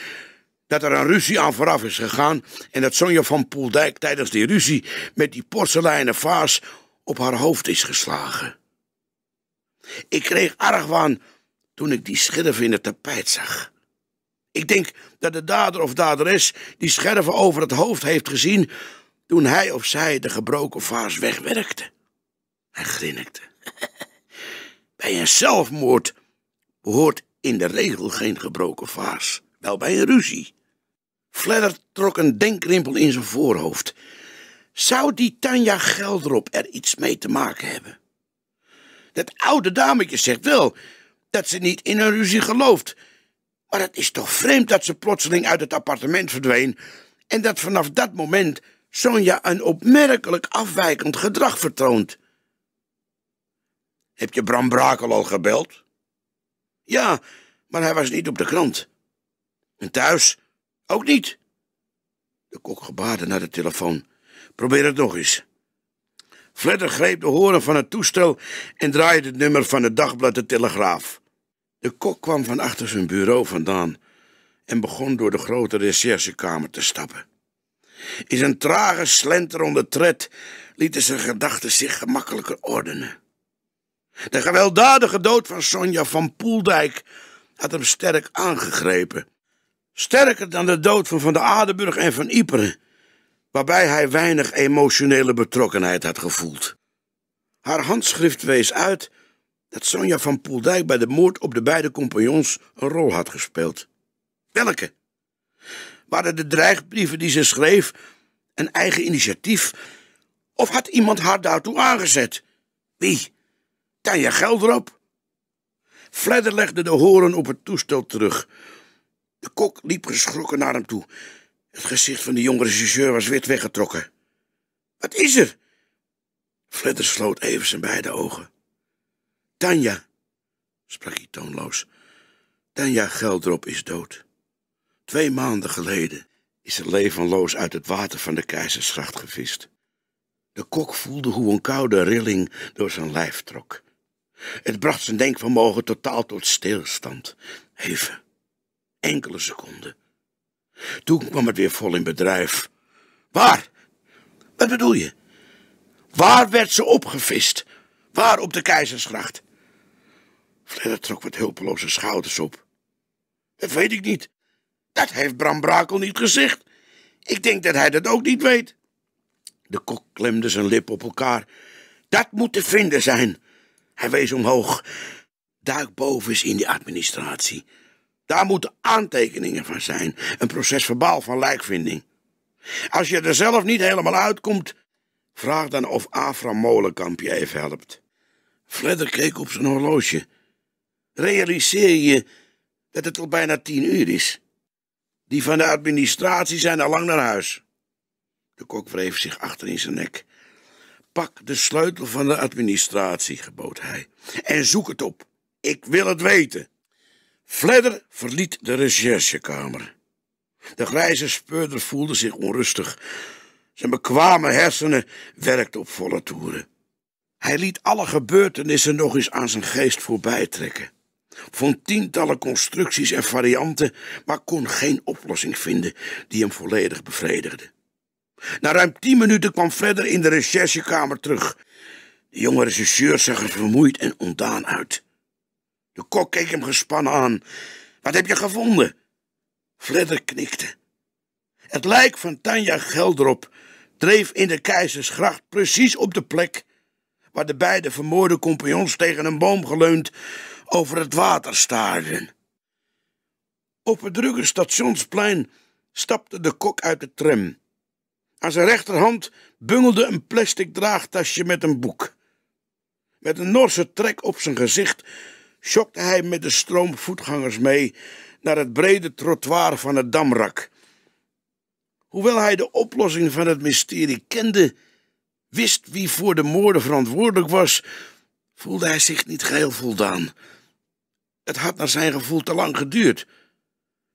dat er een ruzie aan vooraf is gegaan en dat Sonja van Poeldijk tijdens die ruzie met die porseleinen vaas op haar hoofd is geslagen. Ik kreeg argwaan toen ik die scherven in het tapijt zag. Ik denk dat de dader of daderes die scherven over het hoofd heeft gezien toen hij of zij de gebroken vaas wegwerkte. Hij grinnikte. bij een zelfmoord behoort in de regel geen gebroken vaas, wel bij een ruzie. Fledder trok een denkrimpel in zijn voorhoofd. Zou die Tanja Gelderop er iets mee te maken hebben? Dat oude dametje zegt wel dat ze niet in een ruzie gelooft. Maar het is toch vreemd dat ze plotseling uit het appartement verdween en dat vanaf dat moment Sonja een opmerkelijk afwijkend gedrag vertoont. Heb je Bram Brakel al gebeld? Ja, maar hij was niet op de krant. En thuis ook niet. De kok gebaarde naar de telefoon. Probeer het nog eens. Fletter greep de horen van het toestel en draaide het nummer van het dagblad De Telegraaf. De kok kwam van achter zijn bureau vandaan en begon door de grote recherchekamer te stappen. In zijn trage slenterende tred lieten zijn gedachten zich gemakkelijker ordenen. De gewelddadige dood van Sonja van Poeldijk had hem sterk aangegrepen. Sterker dan de dood van Van der Adenburg en van Ypres, waarbij hij weinig emotionele betrokkenheid had gevoeld. Haar handschrift wees uit dat Sonja van Poeldijk bij de moord op de beide compagnons een rol had gespeeld. Welke? Waren de dreigbrieven die ze schreef een eigen initiatief? Of had iemand haar daartoe aangezet? Wie? Tanja Gelderop? Fledder legde de horen op het toestel terug. De kok liep geschrokken naar hem toe. Het gezicht van de jonge regisseur was wit weggetrokken. Wat is er? Fledder sloot even zijn beide ogen. Tanja, sprak hij toonloos. Tanja Geldrop is dood. Twee maanden geleden is ze levenloos uit het water van de keizersgracht gevist. De kok voelde hoe een koude rilling door zijn lijf trok. Het bracht zijn denkvermogen totaal tot stilstand. Even. Enkele seconden. Toen kwam het weer vol in bedrijf. Waar? Wat bedoel je? Waar werd ze opgevist? Waar op de keizersgracht? Fledder trok wat hulpeloze schouders op. Dat weet ik niet. Dat heeft Bram Brakel niet gezegd. Ik denk dat hij dat ook niet weet. De kok klemde zijn lip op elkaar. Dat moet te vinden zijn. Hij wees omhoog. Duik boven in die administratie. Daar moeten aantekeningen van zijn. Een proces verbaal van lijkvinding. Als je er zelf niet helemaal uitkomt, vraag dan of Afra Molenkamp je even helpt. Fledder keek op zijn horloge. Realiseer je dat het al bijna tien uur is. Die van de administratie zijn al lang naar huis. De kok wreef zich achter in zijn nek. Pak de sleutel van de administratie, gebood hij, en zoek het op. Ik wil het weten. Fledder verliet de recherchekamer. De grijze speurder voelde zich onrustig. Zijn bekwame hersenen werkten op volle toeren. Hij liet alle gebeurtenissen nog eens aan zijn geest voorbijtrekken. Vond tientallen constructies en varianten, maar kon geen oplossing vinden die hem volledig bevredigde. Na ruim tien minuten kwam Fredder in de recherchekamer terug. De jonge rechercheur zag er vermoeid en ontdaan uit. De kok keek hem gespannen aan. Wat heb je gevonden? Fredder knikte. Het lijk van Tanja Gelderop dreef in de keizersgracht precies op de plek waar de beide vermoorde compagnons tegen een boom geleund over het water staarden. Op het drukke stationsplein stapte de kok uit de tram. Aan zijn rechterhand bungelde een plastic draagtasje met een boek. Met een Norse trek op zijn gezicht schokte hij met de stroom voetgangers mee naar het brede trottoir van het Damrak. Hoewel hij de oplossing van het mysterie kende, wist wie voor de moorden verantwoordelijk was, voelde hij zich niet geheel voldaan. Het had naar zijn gevoel te lang geduurd.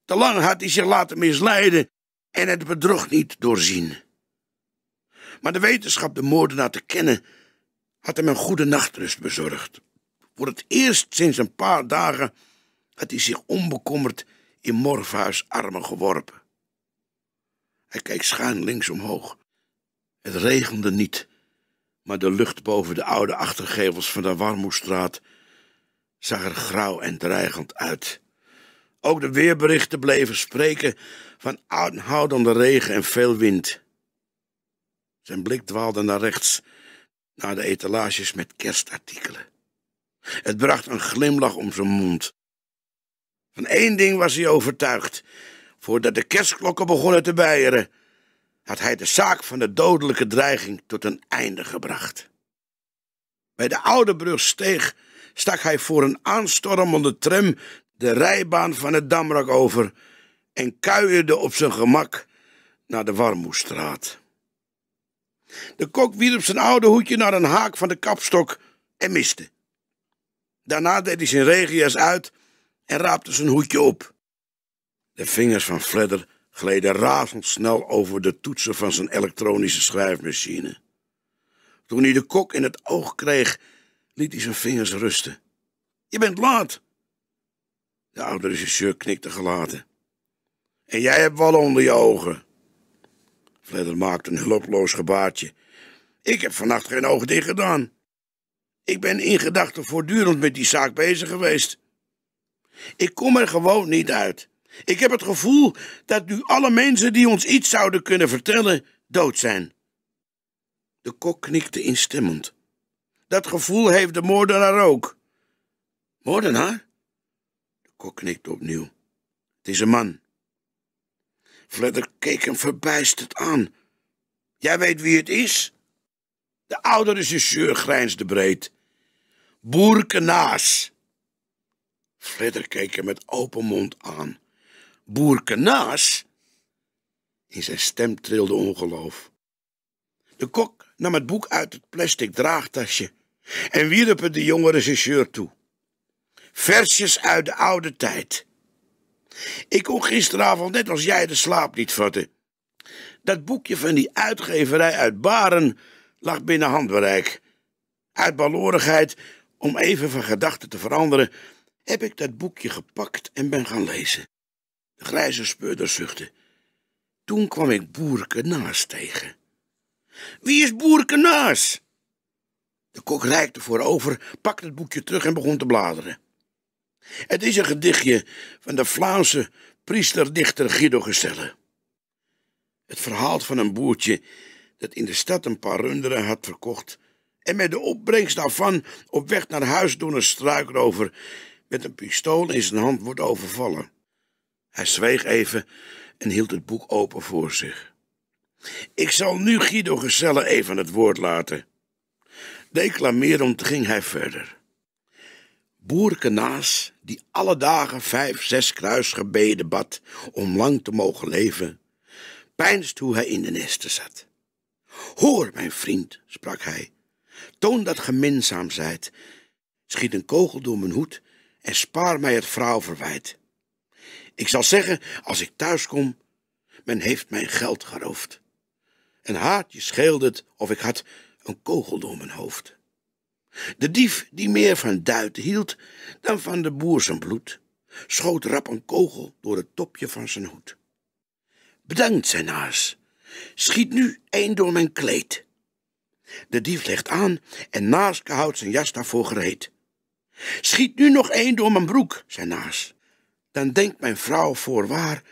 Te lang had hij zich laten misleiden en het bedrog niet doorzien. Maar de wetenschap de moordenaar te kennen, had hem een goede nachtrust bezorgd. Voor het eerst sinds een paar dagen had hij zich onbekommerd in Morva's armen geworpen. Hij keek schuin links omhoog. Het regende niet, maar de lucht boven de oude achtergevels van de Warmoestraat zag er grauw en dreigend uit. Ook de weerberichten bleven spreken van aanhoudende regen en veel wind. Zijn blik dwaalde naar rechts, naar de etalages met kerstartikelen. Het bracht een glimlach om zijn mond. Van één ding was hij overtuigd. Voordat de kerstklokken begonnen te bijeren, had hij de zaak van de dodelijke dreiging tot een einde gebracht. Bij de oude brug steeg stak hij voor een aanstormende tram de rijbaan van het Damrak over en kuierde op zijn gemak naar de Warmoestraat. De kok wierp zijn oude hoedje naar een haak van de kapstok en miste. Daarna deed hij zijn regenjas uit en raapte zijn hoedje op. De vingers van Fledder gleden razendsnel over de toetsen van zijn elektronische schrijfmachine. Toen hij de kok in het oog kreeg, liet hij zijn vingers rusten. Je bent laat. De oude regisseur knikte gelaten. En jij hebt wallen onder je ogen. Fledder maakte een hulploos gebaartje. Ik heb vannacht geen ogen dicht gedaan. Ik ben in gedachten voortdurend met die zaak bezig geweest. Ik kom er gewoon niet uit. Ik heb het gevoel dat nu alle mensen die ons iets zouden kunnen vertellen, dood zijn. De kok knikte instemmend. Dat gevoel heeft de moordenaar ook. Moordenaar? De kok knikt opnieuw. Het is een man. Fledder keek hem verbijsterd aan. Jij weet wie het is? De oude regisseur grijnsde breed. Boerkenaas. Fledder keek hem met open mond aan. Boerkenaas? In zijn stem trilde ongeloof. De kok nam het boek uit het plastic draagtasje en het de jonge regisseur toe. Versjes uit de oude tijd. Ik kon gisteravond net als jij de slaap niet vatten. Dat boekje van die uitgeverij uit Baren lag binnen handbereik. Uit balorigheid, om even van gedachten te veranderen, heb ik dat boekje gepakt en ben gaan lezen. De grijze speurder zuchtte. Toen kwam ik Boerke tegen. Wie is Boerke de kok reikte voorover, pakte het boekje terug en begon te bladeren. Het is een gedichtje van de Vlaamse priesterdichter Guido Gestelle. Het verhaal van een boertje dat in de stad een paar runderen had verkocht en met de opbrengst daarvan op weg naar huis door een struikrover met een pistool in zijn hand wordt overvallen. Hij zweeg even en hield het boek open voor zich. Ik zal nu Guido Gestelle even het woord laten declamerend ging hij verder. Boerkenaas, die alle dagen vijf, zes kruisgebeden bad om lang te mogen leven, pijnst hoe hij in de nesten zat. Hoor, mijn vriend, sprak hij, toon dat ge zijt, schiet een kogel door mijn hoed en spaar mij het vrouwverwijt. Ik zal zeggen, als ik thuis kom, men heeft mijn geld geroofd. En haartje scheelde het of ik had een kogel door mijn hoofd. De dief, die meer van duiten hield dan van de boer zijn bloed, schoot rap een kogel door het topje van zijn hoed. Bedankt, zei naas. schiet nu één door mijn kleed. De dief legt aan en Naaske houdt zijn jas daarvoor gereed. Schiet nu nog één door mijn broek, zei naas. Dan denkt mijn vrouw voorwaar,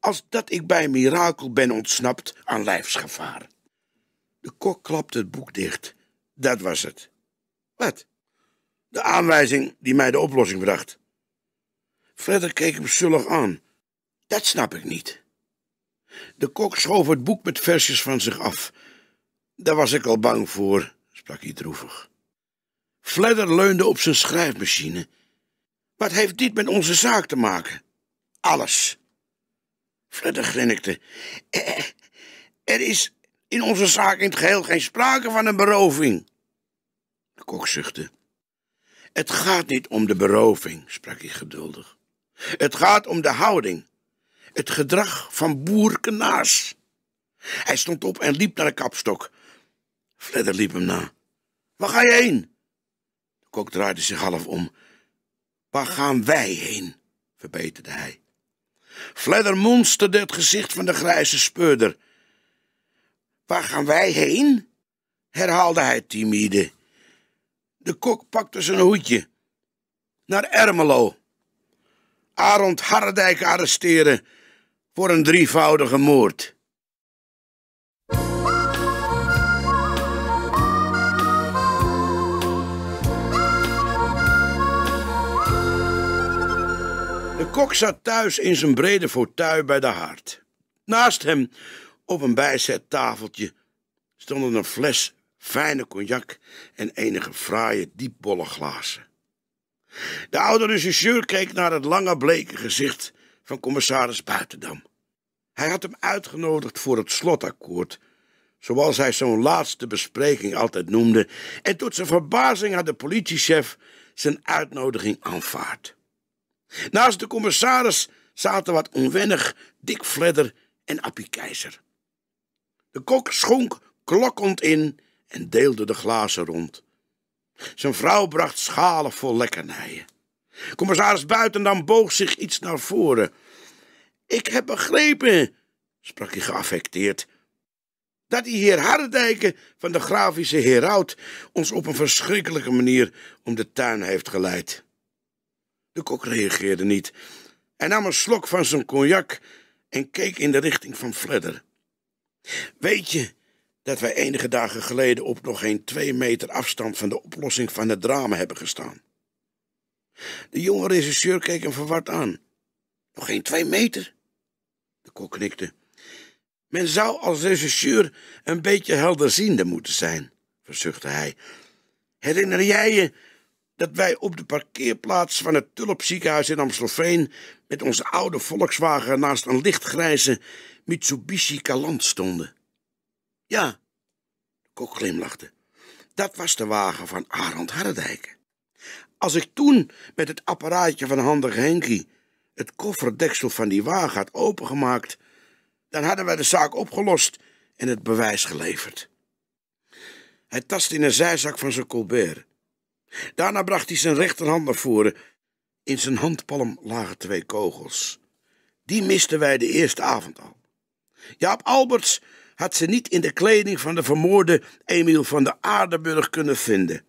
als dat ik bij mirakel ben ontsnapt aan lijfsgevaar. De kok klapte het boek dicht. Dat was het. Wat? De aanwijzing die mij de oplossing bracht. Fredder keek hem zullig aan. Dat snap ik niet. De kok schoof het boek met versjes van zich af. Daar was ik al bang voor, sprak hij droevig. Fledder leunde op zijn schrijfmachine. Wat heeft dit met onze zaak te maken? Alles. Fledder grinnikte. Er is in onze zaak in het geheel geen sprake van een beroving. De kok zuchtte. Het gaat niet om de beroving, sprak hij geduldig. Het gaat om de houding, het gedrag van boer Hij stond op en liep naar de kapstok. Fledder liep hem na. Waar ga je heen? De kok draaide zich half om. Waar gaan wij heen? verbeterde hij. Fledder monsterde het gezicht van de grijze speurder. Waar gaan wij heen? herhaalde hij timide. De kok pakte zijn hoedje. Naar Ermelo. Arend Harredijk arresteren voor een drievoudige moord. De kok zat thuis in zijn brede fauteuil bij de haard. Naast hem op een bijzettafeltje stonden een fles fijne cognac en enige fraaie diepbolle glazen. De oude regisseur keek naar het lange bleke gezicht van commissaris Buitendam. Hij had hem uitgenodigd voor het slotakkoord, zoals hij zo'n laatste bespreking altijd noemde, en tot zijn verbazing had de politiechef zijn uitnodiging aanvaard. Naast de commissaris zaten wat onwennig Dick Fledder en Appie Keizer. De kok schonk klokkend in en deelde de glazen rond. Zijn vrouw bracht schalen vol lekkernijen. Commissaris dan boog zich iets naar voren. Ik heb begrepen, sprak hij geaffecteerd, dat die heer Harredijken van de Grafische Heraut ons op een verschrikkelijke manier om de tuin heeft geleid. De kok reageerde niet. Hij nam een slok van zijn cognac en keek in de richting van Fledder. Weet je dat wij enige dagen geleden op nog geen twee meter afstand van de oplossing van het drama hebben gestaan? De jonge regisseur keek hem verward aan. Nog geen twee meter? De kok knikte. Men zou als regisseur een beetje helderziende moeten zijn, verzuchtte hij. Herinner jij je dat wij op de parkeerplaats van het Tulp ziekenhuis in Amstelveen met onze oude Volkswagen naast een lichtgrijze Mitsubishi Kalant stonden. Ja, de kok glimlachte. Dat was de wagen van Arend Harderdijk. Als ik toen met het apparaatje van handige Henkie het kofferdeksel van die wagen had opengemaakt, dan hadden wij de zaak opgelost en het bewijs geleverd. Hij tastte in een zijzak van zijn colbert Daarna bracht hij zijn rechterhand naar voren. In zijn handpalm lagen twee kogels. Die misten wij de eerste avond al. Jaap Alberts had ze niet in de kleding van de vermoorde Emiel van de Aardenburg kunnen vinden.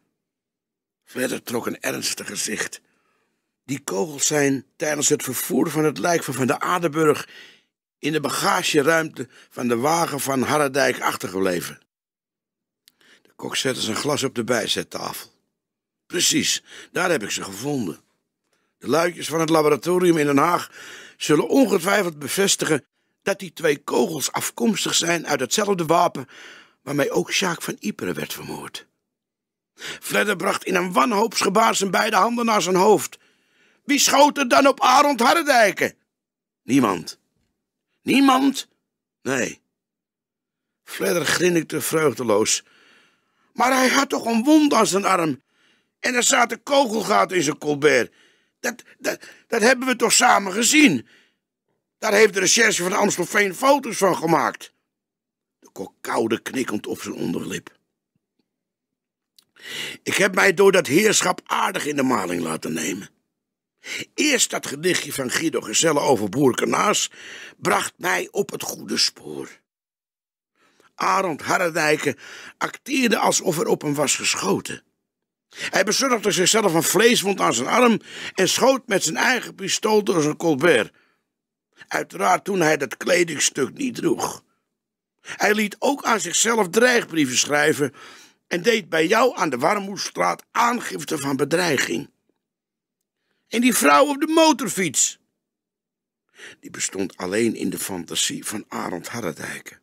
Verder trok een ernstig gezicht. Die kogels zijn tijdens het vervoer van het lijk van Van de Aardenburg in de bagageruimte van de wagen van Harredijk achtergebleven. De kok zette zijn glas op de bijzettafel. Precies, daar heb ik ze gevonden. De luikjes van het laboratorium in Den Haag zullen ongetwijfeld bevestigen dat die twee kogels afkomstig zijn uit hetzelfde wapen waarmee ook Sjaak van Ypres werd vermoord. Fledder bracht in een wanhoopsgebaar zijn beide handen naar zijn hoofd. Wie schoot er dan op Arend Hardijken? Niemand. Niemand? Nee. Fledder grinnikte vreugdeloos. Maar hij had toch een wond aan zijn arm? En er zaten kogelgaten in zijn colbert. Dat, dat, dat hebben we toch samen gezien? Daar heeft de recherche van Amstelveen foto's van gemaakt. De kok koude knikkend op zijn onderlip. Ik heb mij door dat heerschap aardig in de maling laten nemen. Eerst dat gedichtje van Guido Gezelle over boerkenaars bracht mij op het goede spoor. Arend Harredijken acteerde alsof er op hem was geschoten. Hij bezorgde zichzelf een vleeswond aan zijn arm en schoot met zijn eigen pistool door zijn colbert. Uiteraard toen hij dat kledingstuk niet droeg. Hij liet ook aan zichzelf dreigbrieven schrijven en deed bij jou aan de Warmoestraat aangifte van bedreiging. En die vrouw op de motorfiets, die bestond alleen in de fantasie van Arend Harredijken.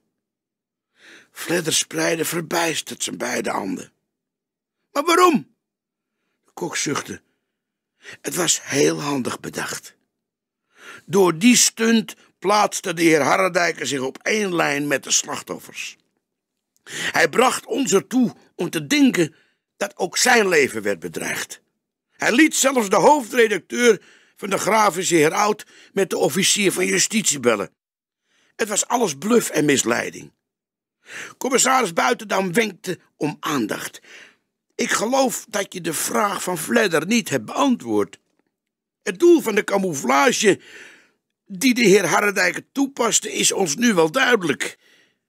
Fledder spreidde verbijsterd zijn beide handen. Maar waarom? Kok zuchtte. Het was heel handig bedacht. Door die stunt plaatste de heer Harredijker zich op één lijn met de slachtoffers. Hij bracht ons ertoe om te denken dat ook zijn leven werd bedreigd. Hij liet zelfs de hoofdredacteur van de grafische heer Oud met de officier van justitie bellen. Het was alles bluf en misleiding. Commissaris Buitendam wenkte om aandacht. Ik geloof dat je de vraag van Fledder niet hebt beantwoord. Het doel van de camouflage die de heer Harredijk toepaste is ons nu wel duidelijk.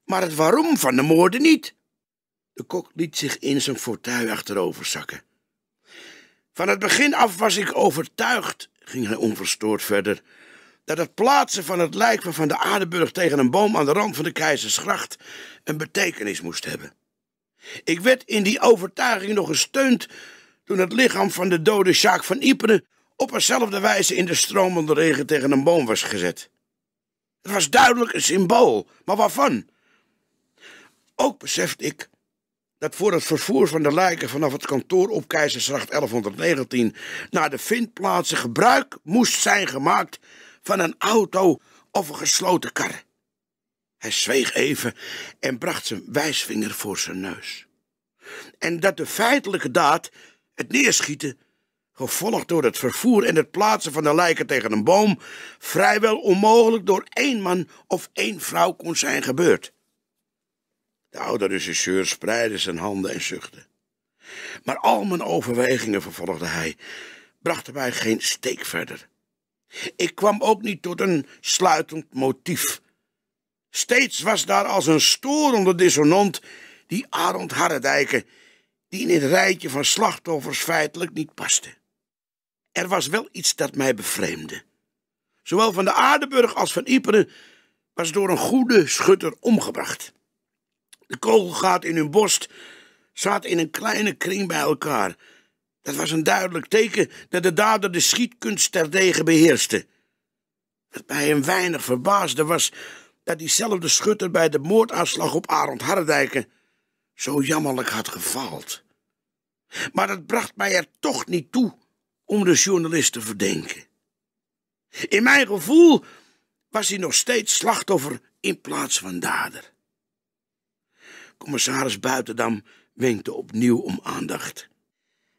Maar het waarom van de moorden niet. De kok liet zich in zijn fauteuil achterover zakken. Van het begin af was ik overtuigd, ging hij onverstoord verder, dat het plaatsen van het lijk van Van de Aardenburg tegen een boom aan de rand van de Keizersgracht een betekenis moest hebben. Ik werd in die overtuiging nog gesteund toen het lichaam van de dode Sjaak van Ypres op eenzelfde wijze in de stromende regen tegen een boom was gezet. Het was duidelijk een symbool, maar waarvan? Ook besefte ik dat voor het vervoer van de lijken vanaf het kantoor op Keizersracht 1119 naar de vindplaatsen gebruik moest zijn gemaakt van een auto of een gesloten kar. Hij zweeg even en bracht zijn wijsvinger voor zijn neus. En dat de feitelijke daad, het neerschieten, gevolgd door het vervoer en het plaatsen van de lijken tegen een boom, vrijwel onmogelijk door één man of één vrouw kon zijn gebeurd. De oude regisseur spreidde zijn handen en zuchtte. Maar al mijn overwegingen, vervolgde hij, brachten mij geen steek verder. Ik kwam ook niet tot een sluitend motief Steeds was daar als een storende dissonant die Arend Harredijken, die in het rijtje van slachtoffers feitelijk niet paste. Er was wel iets dat mij bevreemde. Zowel van de Aardenburg als van Iperen was door een goede schutter omgebracht. De kogelgaat in hun borst zat in een kleine kring bij elkaar. Dat was een duidelijk teken dat de dader de schietkunst terdege beheerste. Wat mij een weinig verbaasde was dat diezelfde schutter bij de moordaanslag op Arend Hardijken zo jammerlijk had gefaald. Maar dat bracht mij er toch niet toe om de journalist te verdenken. In mijn gevoel was hij nog steeds slachtoffer in plaats van dader. Commissaris Buitendam wenkte opnieuw om aandacht.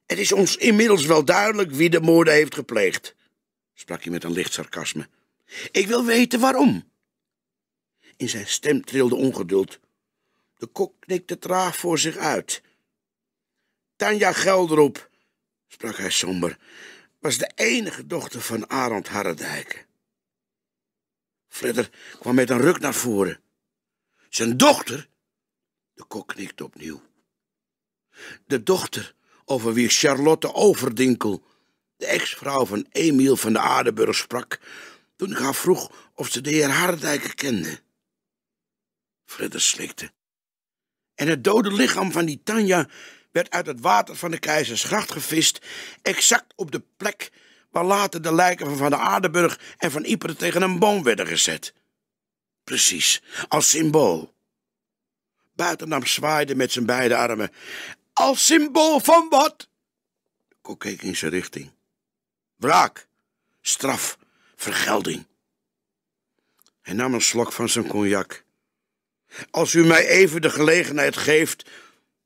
Het is ons inmiddels wel duidelijk wie de moorden heeft gepleegd, sprak hij met een licht sarcasme. Ik wil weten waarom. In zijn stem trilde ongeduld. De kok knikte traag voor zich uit. Tanja Gelderop, sprak hij somber, was de enige dochter van Arend Harredijk. Fredder kwam met een ruk naar voren. Zijn dochter? De kok knikte opnieuw. De dochter over wie Charlotte Overdinkel, de ex-vrouw van Emiel van de Aardenburg, sprak toen ik haar vroeg of ze de heer Hardijken kende. Flitter slikte. En het dode lichaam van die Tanja werd uit het water van de Keizersgracht gevist, exact op de plek waar later de lijken van Van de Aardenburg en van Ypres tegen een boom werden gezet. Precies, als symbool. Buitenam zwaaide met zijn beide armen. Als symbool van wat? De kok keek in zijn richting. Wraak, straf, vergelding. Hij nam een slok van zijn cognac. Als u mij even de gelegenheid geeft,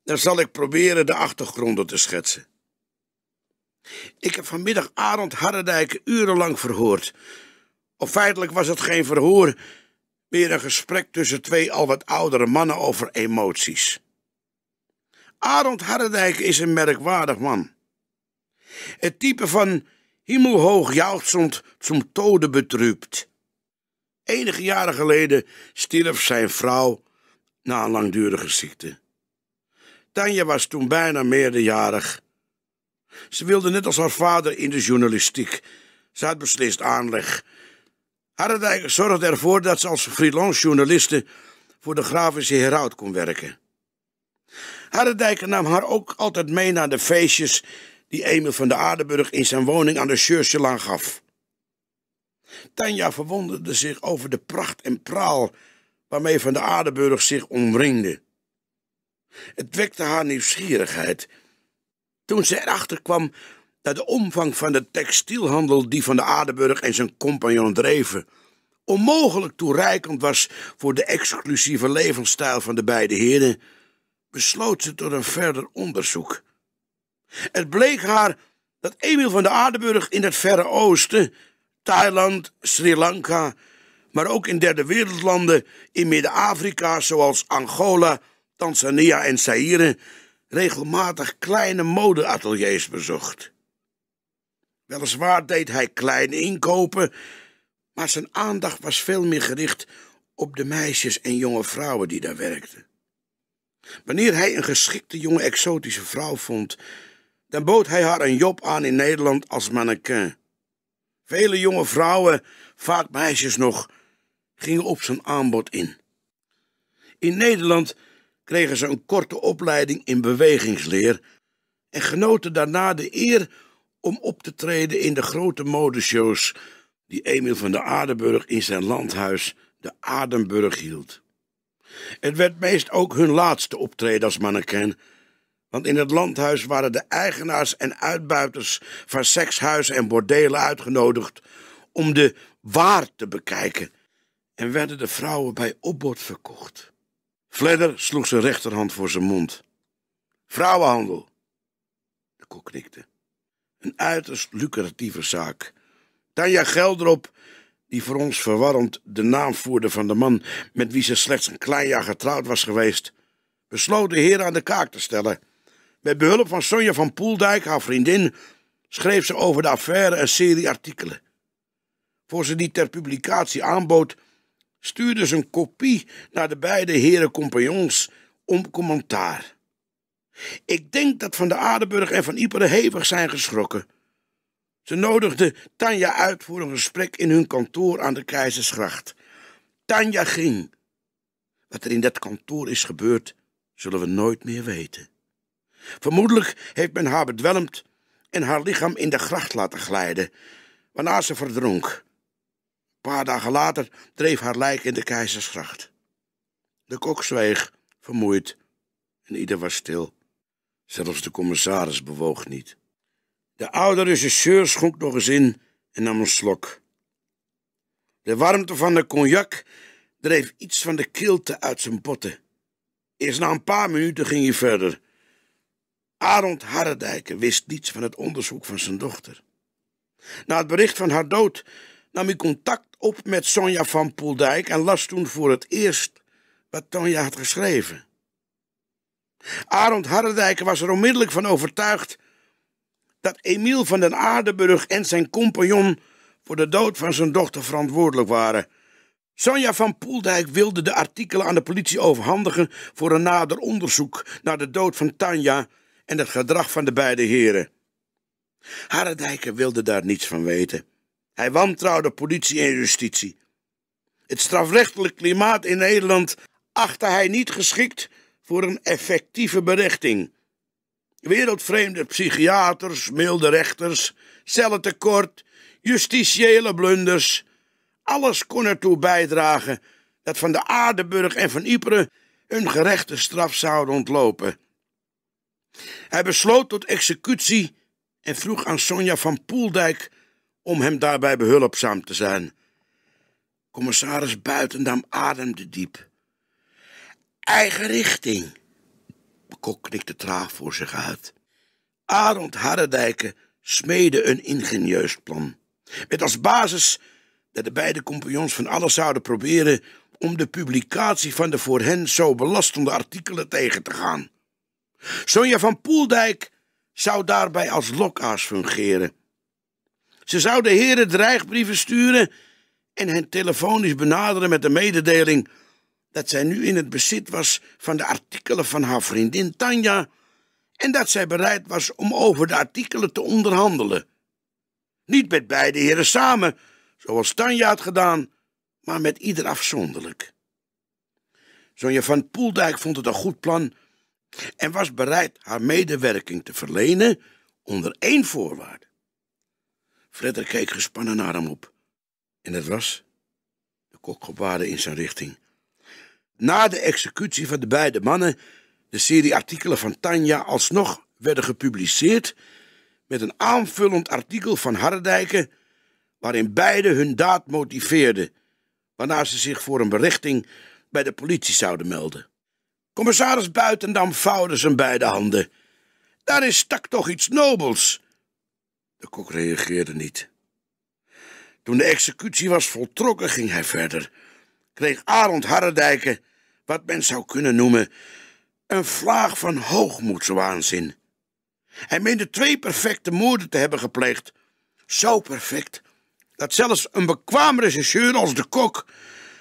dan zal ik proberen de achtergronden te schetsen. Ik heb vanmiddag Arend Hardendijk urenlang verhoord. Of feitelijk was het geen verhoor, meer een gesprek tussen twee al wat oudere mannen over emoties. Arend Hardendijk is een merkwaardig man. Het type van himmelhoog jauchzend zum tode betrübt. Enige jaren geleden stierf zijn vrouw na een langdurige ziekte. Tanja was toen bijna meerderjarig. Ze wilde net als haar vader in de journalistiek. Ze had beslist aanleg. Harderwijk zorgde ervoor dat ze als freelance journaliste voor de Grafische Heraut kon werken. Harderwijk nam haar ook altijd mee naar de feestjes die Emil van de Aardenburg in zijn woning aan de Seursje gaf. Tanja verwonderde zich over de pracht en praal waarmee Van de Aardenburg zich omringde. Het wekte haar nieuwsgierigheid. Toen ze erachter kwam dat de omvang van de textielhandel die Van de Aardenburg en zijn compagnon dreven, onmogelijk toereikend was voor de exclusieve levensstijl van de beide heren, besloot ze tot een verder onderzoek. Het bleek haar dat Emil van de Aardenburg in het Verre Oosten Thailand, Sri Lanka, maar ook in derde wereldlanden in Midden-Afrika zoals Angola, Tanzania en Zaire regelmatig kleine modeateliers bezocht. Weliswaar deed hij kleine inkopen, maar zijn aandacht was veel meer gericht op de meisjes en jonge vrouwen die daar werkten. Wanneer hij een geschikte jonge exotische vrouw vond, dan bood hij haar een job aan in Nederland als mannequin. Vele jonge vrouwen, vaak meisjes nog, gingen op zijn aanbod in. In Nederland kregen ze een korte opleiding in bewegingsleer en genoten daarna de eer om op te treden in de grote modeshows die Emil van der Aardenburg in zijn landhuis de Aardenburg hield. Het werd meest ook hun laatste optreden als mannequin, want in het landhuis waren de eigenaars en uitbuiters van sekshuizen en bordelen uitgenodigd om de waar te bekijken en werden de vrouwen bij opbod verkocht. Fledder sloeg zijn rechterhand voor zijn mond. Vrouwenhandel. De kok knikte. Een uiterst lucratieve zaak. Tanja Gelderop, die voor ons verwarrend de naam voerde van de man met wie ze slechts een klein jaar getrouwd was geweest, besloot de heer aan de kaak te stellen. Met behulp van Sonja van Poeldijk, haar vriendin, schreef ze over de affaire een serie artikelen. Voor ze die ter publicatie aanbood, stuurde ze een kopie naar de beide heren compagnons om commentaar. Ik denk dat Van de Aardenburg en Van Ieperen hevig zijn geschrokken. Ze nodigden Tanja uit voor een gesprek in hun kantoor aan de Keizersgracht. Tanja ging. Wat er in dat kantoor is gebeurd, zullen we nooit meer weten. Vermoedelijk heeft men haar bedwelmd en haar lichaam in de gracht laten glijden, waarna ze verdronk. Een paar dagen later dreef haar lijk in de keizersgracht. De kok zweeg, vermoeid, en ieder was stil. Zelfs de commissaris bewoog niet. De oude regisseur schonk nog eens in en nam een slok. De warmte van de cognac dreef iets van de kilte uit zijn botten. Eerst na een paar minuten ging hij verder. Arend Harredijken wist niets van het onderzoek van zijn dochter. Na het bericht van haar dood nam hij contact op met Sonja van Poeldijk en las toen voor het eerst wat Tanja had geschreven. Arend Harredijken was er onmiddellijk van overtuigd dat Emiel van den Aardenburg en zijn compagnon voor de dood van zijn dochter verantwoordelijk waren. Sonja van Poeldijk wilde de artikelen aan de politie overhandigen voor een nader onderzoek naar de dood van Tanja en het gedrag van de beide heren. Harredijken wilde daar niets van weten. Hij wantrouwde politie en justitie. Het strafrechtelijk klimaat in Nederland achtte hij niet geschikt voor een effectieve berechting. Wereldvreemde psychiaters, milde rechters, cellentekort, justitiële blunders. Alles kon ertoe bijdragen dat van de Aardenburg en van Ypres hun gerechte straf zouden ontlopen. Hij besloot tot executie en vroeg aan Sonja van Poeldijk om hem daarbij behulpzaam te zijn. Commissaris Buitendam ademde diep. Eigen richting. De knikte traag voor zich uit. Arend Harredijken smeedde een ingenieus plan. Met als basis dat de beide compagnons van alles zouden proberen om de publicatie van de voor hen zo belastende artikelen tegen te gaan. Sonja van Poeldijk zou daarbij als lokaas fungeren. Ze zou de heren dreigbrieven sturen en hen telefonisch benaderen met de mededeling dat zij nu in het bezit was van de artikelen van haar vriendin Tanja en dat zij bereid was om over de artikelen te onderhandelen. Niet met beide heren samen, zoals Tanja had gedaan, maar met ieder afzonderlijk. Sonja van Poeldijk vond het een goed plan en was bereid haar medewerking te verlenen onder één voorwaarde. Fredder keek gespannen naar hem op. En dat was, de kok gebaarde in zijn richting. Na de executie van de beide mannen, de serie artikelen van Tanja alsnog werden gepubliceerd met een aanvullend artikel van Hardijken waarin beide hun daad motiveerden, waarna ze zich voor een berichting bij de politie zouden melden. Commissaris Buitendam vouwde zijn beide handen. Daar is stak toch iets nobels. De kok reageerde niet. Toen de executie was voltrokken, ging hij verder. Kreeg Arend Harredijken wat men zou kunnen noemen een vlaag van hoogmoedswaanzin. Hij meende twee perfecte moorden te hebben gepleegd. Zo perfect dat zelfs een bekwaam regisseur als de kok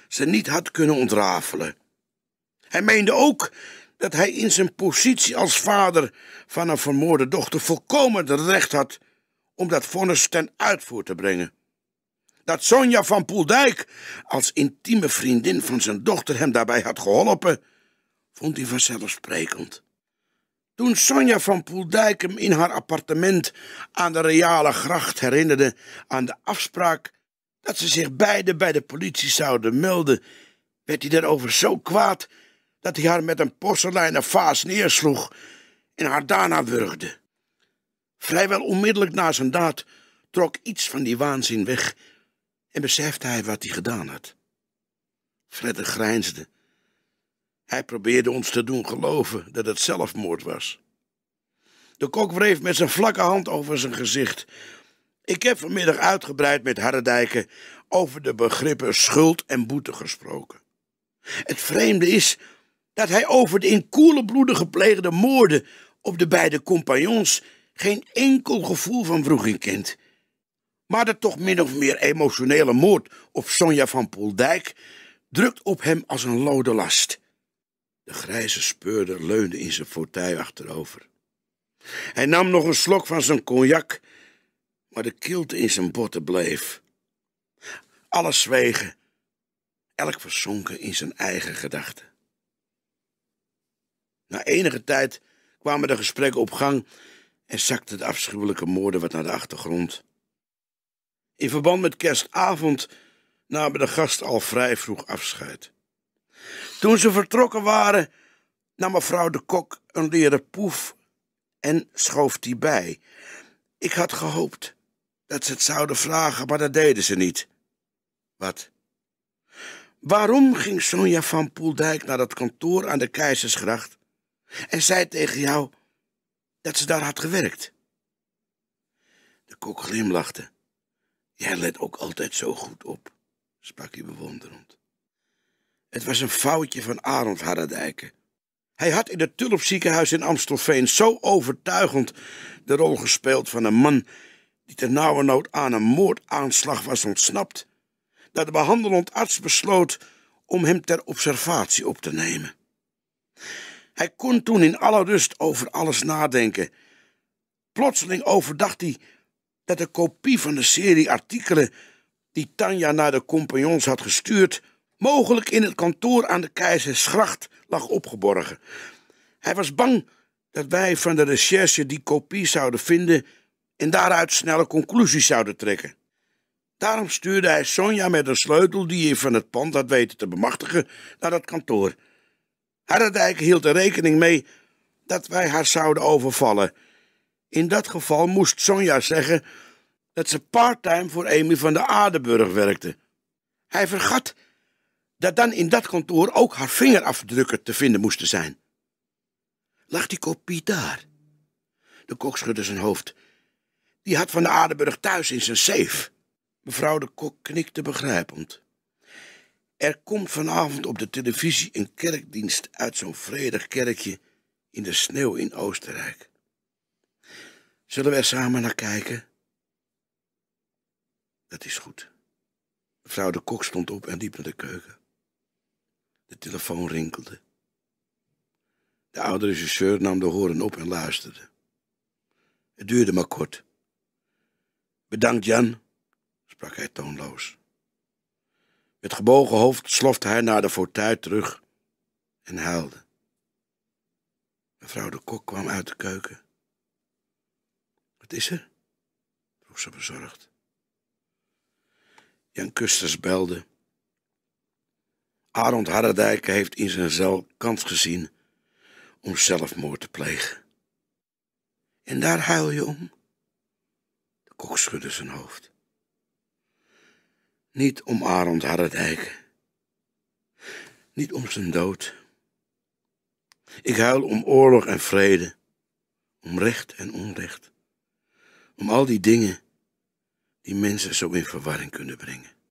ze niet had kunnen ontrafelen. Hij meende ook dat hij in zijn positie als vader van een vermoorde dochter volkomen het recht had om dat vonnis ten uitvoer te brengen. Dat Sonja van Poeldijk als intieme vriendin van zijn dochter hem daarbij had geholpen, vond hij vanzelfsprekend. Toen Sonja van Poeldijk hem in haar appartement aan de Reale Gracht herinnerde aan de afspraak dat ze zich beiden bij de politie zouden melden, werd hij daarover zo kwaad dat hij haar met een porseleinen vaas neersloeg en haar daarna wurgde. Vrijwel onmiddellijk na zijn daad trok iets van die waanzin weg en besefte hij wat hij gedaan had. Fredde grijnsde. Hij probeerde ons te doen geloven dat het zelfmoord was. De kok wreef met zijn vlakke hand over zijn gezicht. Ik heb vanmiddag uitgebreid met Harredijken over de begrippen schuld en boete gesproken. Het vreemde is dat hij over de in koele bloeden gepleegde moorden op de beide compagnons geen enkel gevoel van vroeging kent. Maar de toch min of meer emotionele moord op Sonja van Poeldijk drukt op hem als een lode last. De grijze speurder leunde in zijn fauteuil achterover. Hij nam nog een slok van zijn cognac, maar de kilte in zijn botten bleef. Alles zwegen, elk verzonken in zijn eigen gedachten. Na enige tijd kwamen de gesprekken op gang en zakte het afschuwelijke moorden wat naar de achtergrond. In verband met kerstavond namen de gasten al vrij vroeg afscheid. Toen ze vertrokken waren, nam mevrouw de kok een leren poef en schoof die bij. Ik had gehoopt dat ze het zouden vragen, maar dat deden ze niet. Wat? Waarom ging Sonja van Poeldijk naar dat kantoor aan de Keizersgracht? en zei tegen jou dat ze daar had gewerkt. De kok glimlachte. Jij let ook altijd zo goed op, sprak hij bewonderend. Het was een foutje van Arend Haradijken. Hij had in het Tulpziekenhuis in Amstelveen zo overtuigend de rol gespeeld van een man die ter nood aan een moordaanslag was ontsnapt, dat de behandelend arts besloot om hem ter observatie op te nemen. Hij kon toen in alle rust over alles nadenken. Plotseling overdacht hij dat de kopie van de serie artikelen die Tanja naar de compagnons had gestuurd, mogelijk in het kantoor aan de Keizersgracht lag opgeborgen. Hij was bang dat wij van de recherche die kopie zouden vinden en daaruit snelle conclusies zouden trekken. Daarom stuurde hij Sonja met een sleutel die hij van het pand had weten te bemachtigen naar dat kantoor. Harderdijk hield er rekening mee dat wij haar zouden overvallen. In dat geval moest Sonja zeggen dat ze parttime voor Amy van de Aardenburg werkte. Hij vergat dat dan in dat kantoor ook haar vingerafdrukken te vinden moesten zijn. Lag die kopie daar? De kok schudde zijn hoofd. Die had van de Aardenburg thuis in zijn safe. Mevrouw de kok knikte begrijpend. Er komt vanavond op de televisie een kerkdienst uit zo'n vredig kerkje in de sneeuw in Oostenrijk. Zullen we er samen naar kijken? Dat is goed. Mevrouw de Kok stond op en liep naar de keuken. De telefoon rinkelde. De oude regisseur nam de horen op en luisterde. Het duurde maar kort. Bedankt, Jan, sprak hij toonloos. Met gebogen hoofd slofte hij naar de fortuin terug en huilde. Mevrouw de kok kwam uit de keuken. Wat is er? vroeg ze bezorgd. Jan Kusters belde. Arend Harredijk heeft in zijn cel kans gezien om zelfmoord te plegen. En daar huil je om? De kok schudde zijn hoofd. Niet om Arend Harredijk. Niet om zijn dood. Ik huil om oorlog en vrede, om recht en onrecht, om al die dingen die mensen zo in verwarring kunnen brengen.